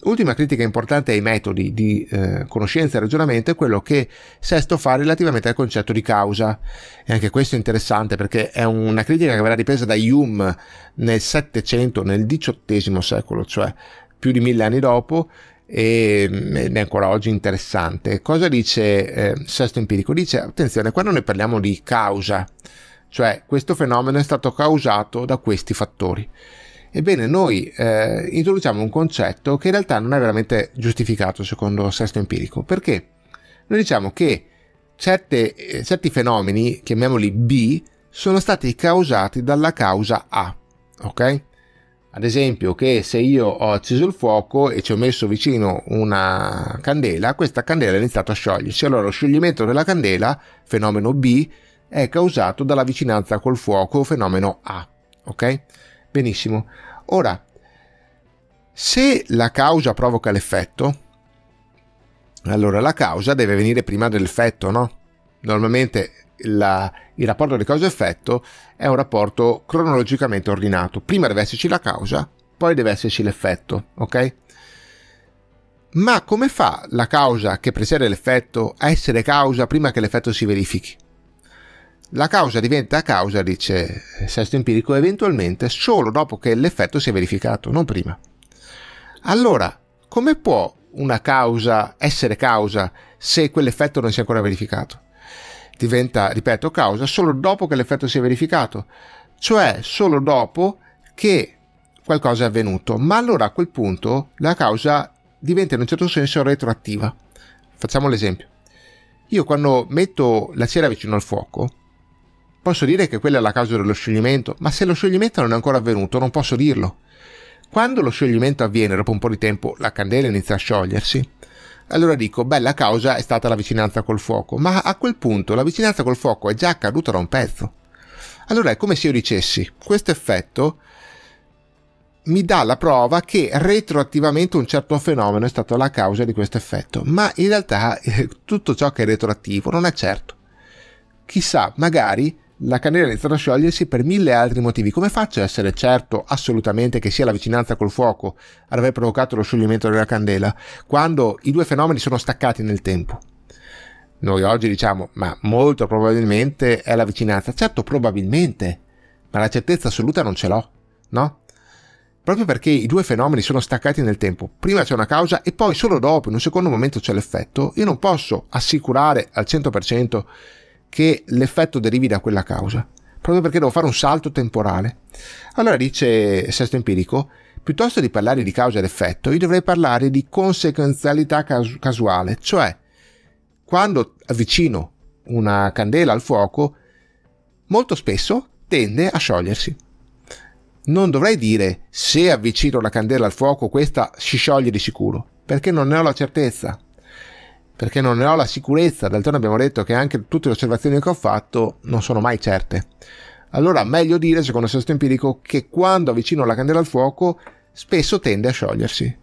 Ultima critica importante ai metodi di eh, conoscenza e ragionamento è quello che Sesto fa relativamente al concetto di causa. E anche questo è interessante perché è una critica che verrà ripresa da Hume nel Settecento, nel XVIII secolo, cioè più di mille anni dopo, ed mm, è ancora oggi interessante. Cosa dice eh, Sesto Empirico? Dice, attenzione, qua non ne parliamo di causa, cioè questo fenomeno è stato causato da questi fattori. Ebbene, noi eh, introduciamo un concetto che in realtà non è veramente giustificato secondo Sesto Empirico, perché noi diciamo che certe, eh, certi fenomeni, chiamiamoli B, sono stati causati dalla causa A, ok? ad esempio che se io ho acceso il fuoco e ci ho messo vicino una candela, questa candela è iniziata a sciogliersi. Allora lo scioglimento della candela, fenomeno B, è causato dalla vicinanza col fuoco, fenomeno A. Ok? Benissimo. Ora, se la causa provoca l'effetto, allora la causa deve venire prima dell'effetto, no? Normalmente la, il rapporto di causa-effetto è un rapporto cronologicamente ordinato. Prima deve esserci la causa, poi deve esserci l'effetto, ok? Ma come fa la causa che precede l'effetto a essere causa prima che l'effetto si verifichi? La causa diventa causa, dice Sesto Empirico, eventualmente solo dopo che l'effetto si è verificato, non prima. Allora, come può una causa essere causa se quell'effetto non si è ancora verificato? diventa, ripeto, causa solo dopo che l'effetto si è verificato, cioè solo dopo che qualcosa è avvenuto. Ma allora a quel punto la causa diventa in un certo senso retroattiva. Facciamo l'esempio. Io quando metto la cera vicino al fuoco, posso dire che quella è la causa dello scioglimento, ma se lo scioglimento non è ancora avvenuto, non posso dirlo. Quando lo scioglimento avviene dopo un po' di tempo, la candela inizia a sciogliersi allora dico, beh, la causa è stata la vicinanza col fuoco, ma a quel punto la vicinanza col fuoco è già accaduta da un pezzo. Allora è come se io dicessi, questo effetto mi dà la prova che retroattivamente un certo fenomeno è stato la causa di questo effetto, ma in realtà eh, tutto ciò che è retroattivo non è certo. Chissà, magari la candela ha iniziato a sciogliersi per mille altri motivi. Come faccio a essere certo assolutamente che sia la vicinanza col fuoco ad aver provocato lo scioglimento della candela, quando i due fenomeni sono staccati nel tempo? Noi oggi diciamo, ma molto probabilmente è la vicinanza. Certo, probabilmente, ma la certezza assoluta non ce l'ho, no? Proprio perché i due fenomeni sono staccati nel tempo. Prima c'è una causa e poi solo dopo, in un secondo momento, c'è l'effetto. Io non posso assicurare al 100% che l'effetto derivi da quella causa, proprio perché devo fare un salto temporale. Allora dice Sesto Empirico, piuttosto di parlare di causa ed effetto, io dovrei parlare di conseguenzialità casu- casuale, cioè quando avvicino una candela al fuoco, molto spesso tende a sciogliersi. Non dovrei dire se avvicino la candela al fuoco questa si scioglie di sicuro, perché non ne ho la certezza perché non ne ho la sicurezza, d'altronde abbiamo detto che anche tutte le osservazioni che ho fatto non sono mai certe. Allora meglio dire, secondo il sesto empirico, che quando avvicino la candela al fuoco spesso tende a sciogliersi.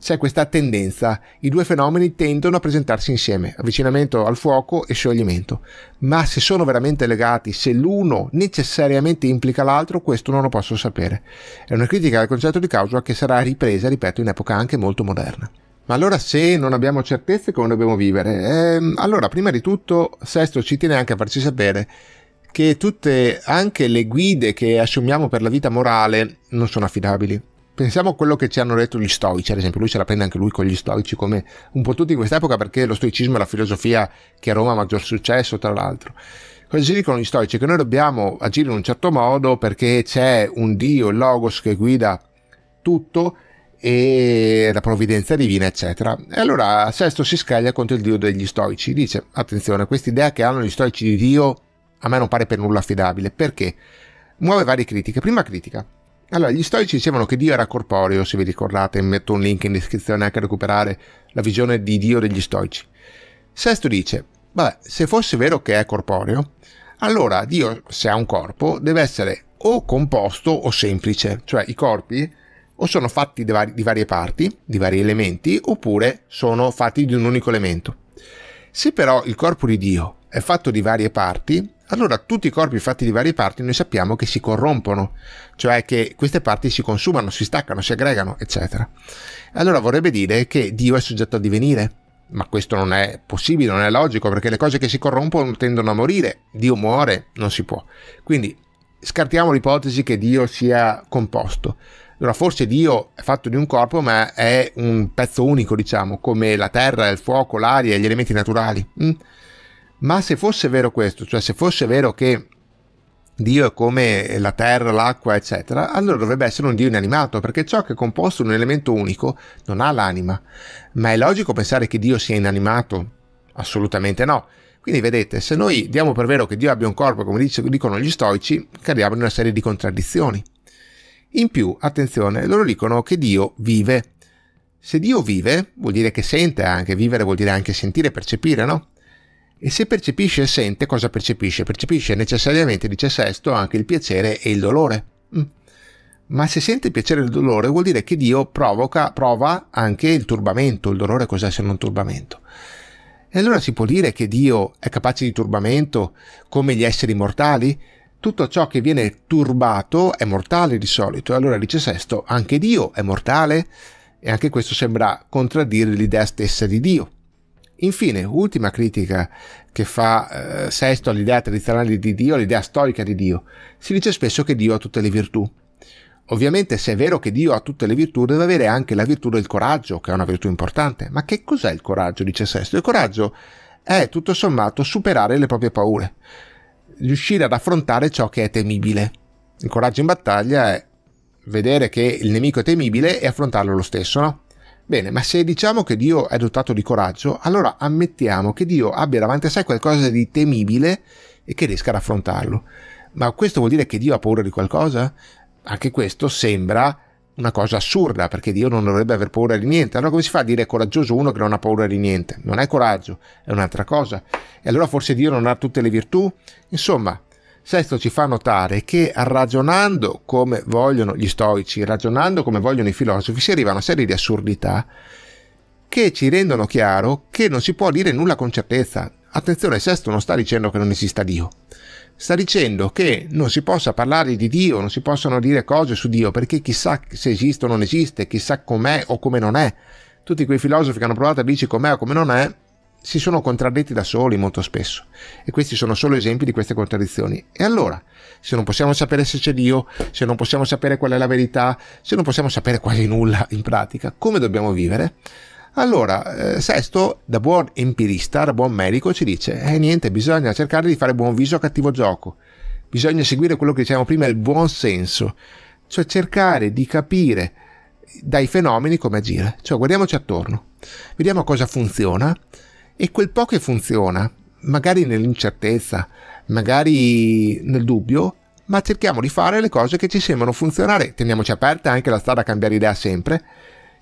C'è questa tendenza, i due fenomeni tendono a presentarsi insieme, avvicinamento al fuoco e scioglimento, ma se sono veramente legati, se l'uno necessariamente implica l'altro, questo non lo posso sapere. È una critica al concetto di causa che sarà ripresa, ripeto, in epoca anche molto moderna. Ma allora se non abbiamo certezze come dobbiamo vivere? Eh, allora, prima di tutto, Sesto ci tiene anche a farci sapere che tutte anche le guide che assumiamo per la vita morale non sono affidabili. Pensiamo a quello che ci hanno detto gli stoici, ad esempio, lui ce la prende anche lui con gli stoici, come un po' tutti in quest'epoca, perché lo stoicismo è la filosofia che a Roma ha maggior successo, tra l'altro. Cosa ci dicono gli stoici? Che noi dobbiamo agire in un certo modo perché c'è un Dio, il Logos, che guida tutto e la provvidenza divina, eccetera. E allora Sesto si scaglia contro il Dio degli stoici. Dice: Attenzione, questa idea che hanno gli stoici di Dio a me non pare per nulla affidabile. Perché? Muove varie critiche. Prima critica. Allora, gli stoici dicevano che Dio era corporeo, se vi ricordate, metto un link in descrizione anche a recuperare la visione di Dio degli stoici. Sesto dice: Vabbè, se fosse vero che è corporeo, allora Dio, se ha un corpo, deve essere o composto o semplice, cioè i corpi o sono fatti di, vari, di varie parti, di vari elementi, oppure sono fatti di un unico elemento. Se però il corpo di Dio è fatto di varie parti, allora tutti i corpi fatti di varie parti noi sappiamo che si corrompono, cioè che queste parti si consumano, si staccano, si aggregano, eccetera. Allora vorrebbe dire che Dio è soggetto a divenire, ma questo non è possibile, non è logico, perché le cose che si corrompono tendono a morire, Dio muore, non si può. Quindi scartiamo l'ipotesi che Dio sia composto. Allora forse Dio è fatto di un corpo ma è un pezzo unico diciamo, come la terra, il fuoco, l'aria e gli elementi naturali. Mm. Ma se fosse vero questo, cioè se fosse vero che Dio è come la terra, l'acqua, eccetera, allora dovrebbe essere un Dio inanimato, perché ciò che è composto in un elemento unico non ha l'anima. Ma è logico pensare che Dio sia inanimato? Assolutamente no. Quindi vedete, se noi diamo per vero che Dio abbia un corpo, come dice, dicono gli stoici, cadiamo in una serie di contraddizioni. In più, attenzione, loro dicono che Dio vive. Se Dio vive, vuol dire che sente anche, vivere vuol dire anche sentire, percepire, no? E se percepisce e sente, cosa percepisce? Percepisce necessariamente, dice Sesto, anche il piacere e il dolore. Mm. Ma se sente il piacere e il dolore, vuol dire che Dio provoca, prova anche il turbamento. Il dolore cos'è se non turbamento? E allora si può dire che Dio è capace di turbamento come gli esseri mortali? tutto ciò che viene turbato è mortale di solito. E allora dice Sesto, anche Dio è mortale? E anche questo sembra contraddire l'idea stessa di Dio. Infine, ultima critica che fa eh, Sesto all'idea tradizionale di Dio, all'idea storica di Dio. Si dice spesso che Dio ha tutte le virtù. Ovviamente, se è vero che Dio ha tutte le virtù, deve avere anche la virtù del coraggio, che è una virtù importante. Ma che cos'è il coraggio? dice Sesto. Il coraggio è tutto sommato superare le proprie paure riuscire ad affrontare ciò che è temibile. Il coraggio in battaglia è vedere che il nemico è temibile e affrontarlo lo stesso, no? Bene, ma se diciamo che Dio è dotato di coraggio, allora ammettiamo che Dio abbia davanti a sé qualcosa di temibile e che riesca ad affrontarlo. Ma questo vuol dire che Dio ha paura di qualcosa? Anche questo sembra una cosa assurda perché Dio non dovrebbe aver paura di niente. Allora come si fa a dire coraggioso uno che non ha paura di niente? Non è coraggio, è un'altra cosa. E allora forse Dio non ha tutte le virtù? Insomma, Sesto ci fa notare che ragionando come vogliono gli stoici, ragionando come vogliono i filosofi, si arriva a una serie di assurdità che ci rendono chiaro che non si può dire nulla con certezza. Attenzione, Sesto non sta dicendo che non esista Dio sta dicendo che non si possa parlare di Dio, non si possono dire cose su Dio perché chissà se esiste o non esiste, chissà com'è o come non è. Tutti quei filosofi che hanno provato a dirci com'è o come non è si sono contraddetti da soli molto spesso e questi sono solo esempi di queste contraddizioni. E allora, se non possiamo sapere se c'è Dio, se non possiamo sapere qual è la verità, se non possiamo sapere quasi nulla in pratica, come dobbiamo vivere? Allora, eh, Sesto, da buon empirista, da buon medico, ci dice, eh niente, bisogna cercare di fare buon viso a cattivo gioco, bisogna seguire quello che dicevamo prima, il buon senso, cioè cercare di capire dai fenomeni come agire, cioè guardiamoci attorno, vediamo cosa funziona e quel po' che funziona, magari nell'incertezza, magari nel dubbio, ma cerchiamo di fare le cose che ci sembrano funzionare, teniamoci aperta anche la strada a cambiare idea sempre,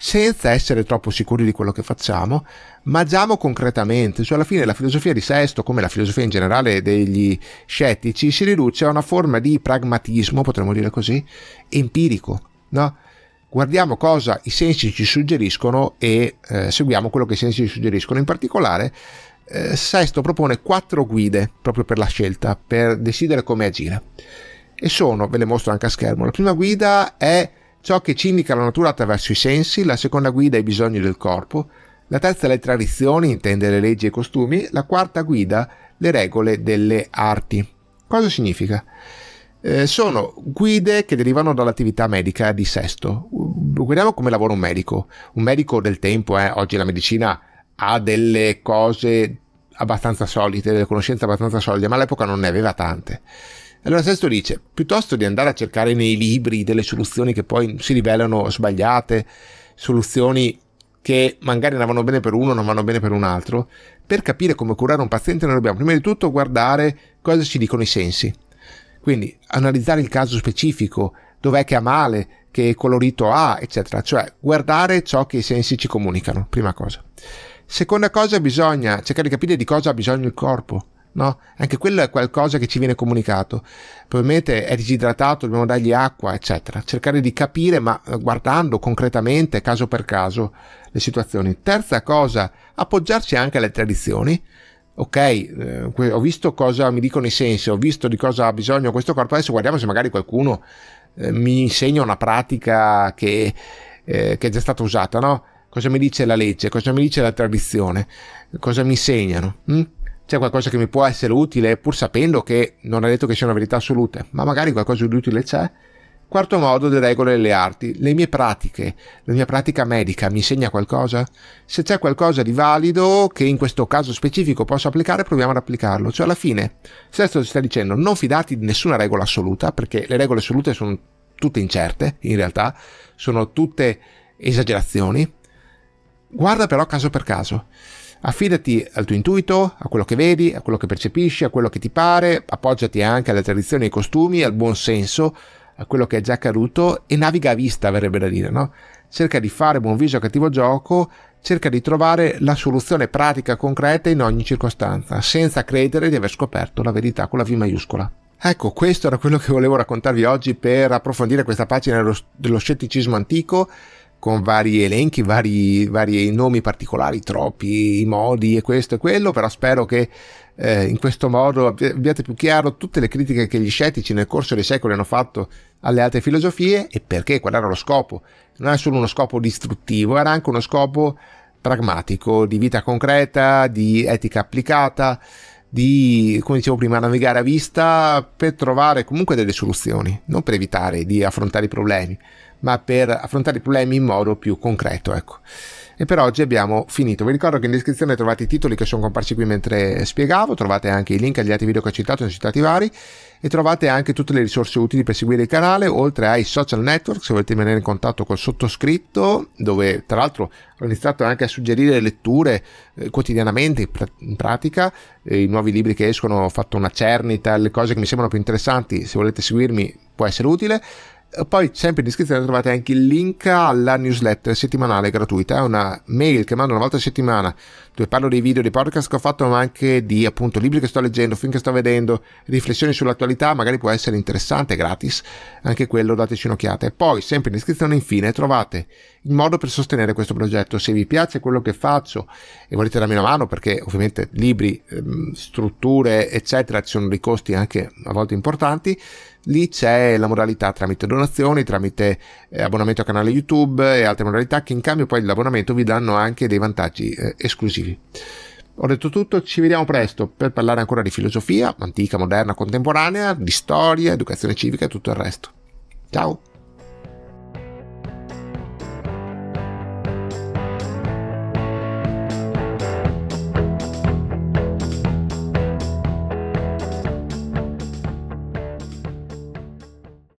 senza essere troppo sicuri di quello che facciamo, ma agiamo concretamente. Cioè, alla fine la filosofia di Sesto, come la filosofia in generale degli scettici, si riduce a una forma di pragmatismo, potremmo dire così, empirico. No? Guardiamo cosa i sensi ci suggeriscono e eh, seguiamo quello che i sensi ci suggeriscono. In particolare, eh, Sesto propone quattro guide proprio per la scelta, per decidere come agire. E sono, ve le mostro anche a schermo. La prima guida è ciò che ci indica la natura attraverso i sensi, la seconda guida i bisogni del corpo, la terza le tradizioni, intende le leggi e i costumi, la quarta guida le regole delle arti. Cosa significa? Eh, sono guide che derivano dall'attività medica di sesto. Guardiamo come lavora un medico. Un medico del tempo, eh, oggi la medicina ha delle cose abbastanza solide, delle conoscenze abbastanza solide, ma all'epoca non ne aveva tante. Allora Sesto dice, piuttosto di andare a cercare nei libri delle soluzioni che poi si rivelano sbagliate, soluzioni che magari andavano bene per uno, non vanno bene per un altro, per capire come curare un paziente noi dobbiamo prima di tutto guardare cosa ci dicono i sensi. Quindi analizzare il caso specifico, dov'è che ha male, che colorito ha, eccetera. Cioè guardare ciò che i sensi ci comunicano, prima cosa. Seconda cosa, bisogna cercare di capire di cosa ha bisogno il corpo. No? Anche quello è qualcosa che ci viene comunicato. Probabilmente è disidratato, dobbiamo dargli acqua, eccetera. Cercare di capire, ma eh, guardando concretamente, caso per caso, le situazioni. Terza cosa, appoggiarci anche alle tradizioni. Ok, eh, ho visto cosa mi dicono i sensi, ho visto di cosa ha bisogno questo corpo, adesso guardiamo se magari qualcuno eh, mi insegna una pratica che, eh, che è già stata usata, no? Cosa mi dice la legge? Cosa mi dice la tradizione? Cosa mi insegnano? Hm? c'è qualcosa che mi può essere utile, pur sapendo che non è detto che sia una verità assoluta, ma magari qualcosa di utile c'è. Quarto modo, le regole e le arti, le mie pratiche, la mia pratica medica mi insegna qualcosa? Se c'è qualcosa di valido che in questo caso specifico posso applicare, proviamo ad applicarlo. Cioè alla fine, Sesto ci sta dicendo, non fidarti di nessuna regola assoluta, perché le regole assolute sono tutte incerte, in realtà, sono tutte esagerazioni. Guarda però caso per caso. Affidati al tuo intuito, a quello che vedi, a quello che percepisci, a quello che ti pare, appoggiati anche alle tradizioni, ai costumi, al buon senso, a quello che è già accaduto e naviga a vista, verrebbe da dire, no? Cerca di fare buon viso a cattivo gioco, cerca di trovare la soluzione pratica, concreta in ogni circostanza, senza credere di aver scoperto la verità con la V maiuscola. Ecco, questo era quello che volevo raccontarvi oggi per approfondire questa pagina dello, dello scetticismo antico con vari elenchi, vari, vari, nomi particolari, troppi modi e questo e quello, però spero che eh, in questo modo abbiate più chiaro tutte le critiche che gli scettici nel corso dei secoli hanno fatto alle altre filosofie e perché, qual era lo scopo. Non è solo uno scopo distruttivo, era anche uno scopo pragmatico, di vita concreta, di etica applicata, di, come dicevo prima, navigare a vista per trovare comunque delle soluzioni, non per evitare di affrontare i problemi ma per affrontare i problemi in modo più concreto. Ecco. E per oggi abbiamo finito. Vi ricordo che in descrizione trovate i titoli che sono comparsi qui mentre spiegavo, trovate anche i link agli altri video che ho citato, ne ho citati vari, e trovate anche tutte le risorse utili per seguire il canale, oltre ai social network, se volete rimanere in contatto col sottoscritto, dove tra l'altro ho iniziato anche a suggerire letture eh, quotidianamente, in pratica, eh, i nuovi libri che escono, ho fatto una cernita, le cose che mi sembrano più interessanti, se volete seguirmi può essere utile. Poi sempre in descrizione trovate anche il link alla newsletter settimanale gratuita, è eh, una mail che mando una volta a settimana dove parlo dei video, dei podcast che ho fatto, ma anche di appunto libri che sto leggendo, film che sto vedendo, riflessioni sull'attualità, magari può essere interessante, gratis, anche quello dateci un'occhiata. E poi sempre in descrizione infine trovate il modo per sostenere questo progetto. Se vi piace quello che faccio e volete darmi una mano, perché ovviamente libri, ehm, strutture, eccetera, ci sono dei costi anche a volte importanti, lì c'è la modalità tramite donazioni, tramite eh, abbonamento al canale YouTube e altre modalità che in cambio poi dell'abbonamento vi danno anche dei vantaggi eh, esclusivi. Ho detto tutto, ci vediamo presto per parlare ancora di filosofia, antica, moderna, contemporanea, di storia, educazione civica e tutto il resto. Ciao!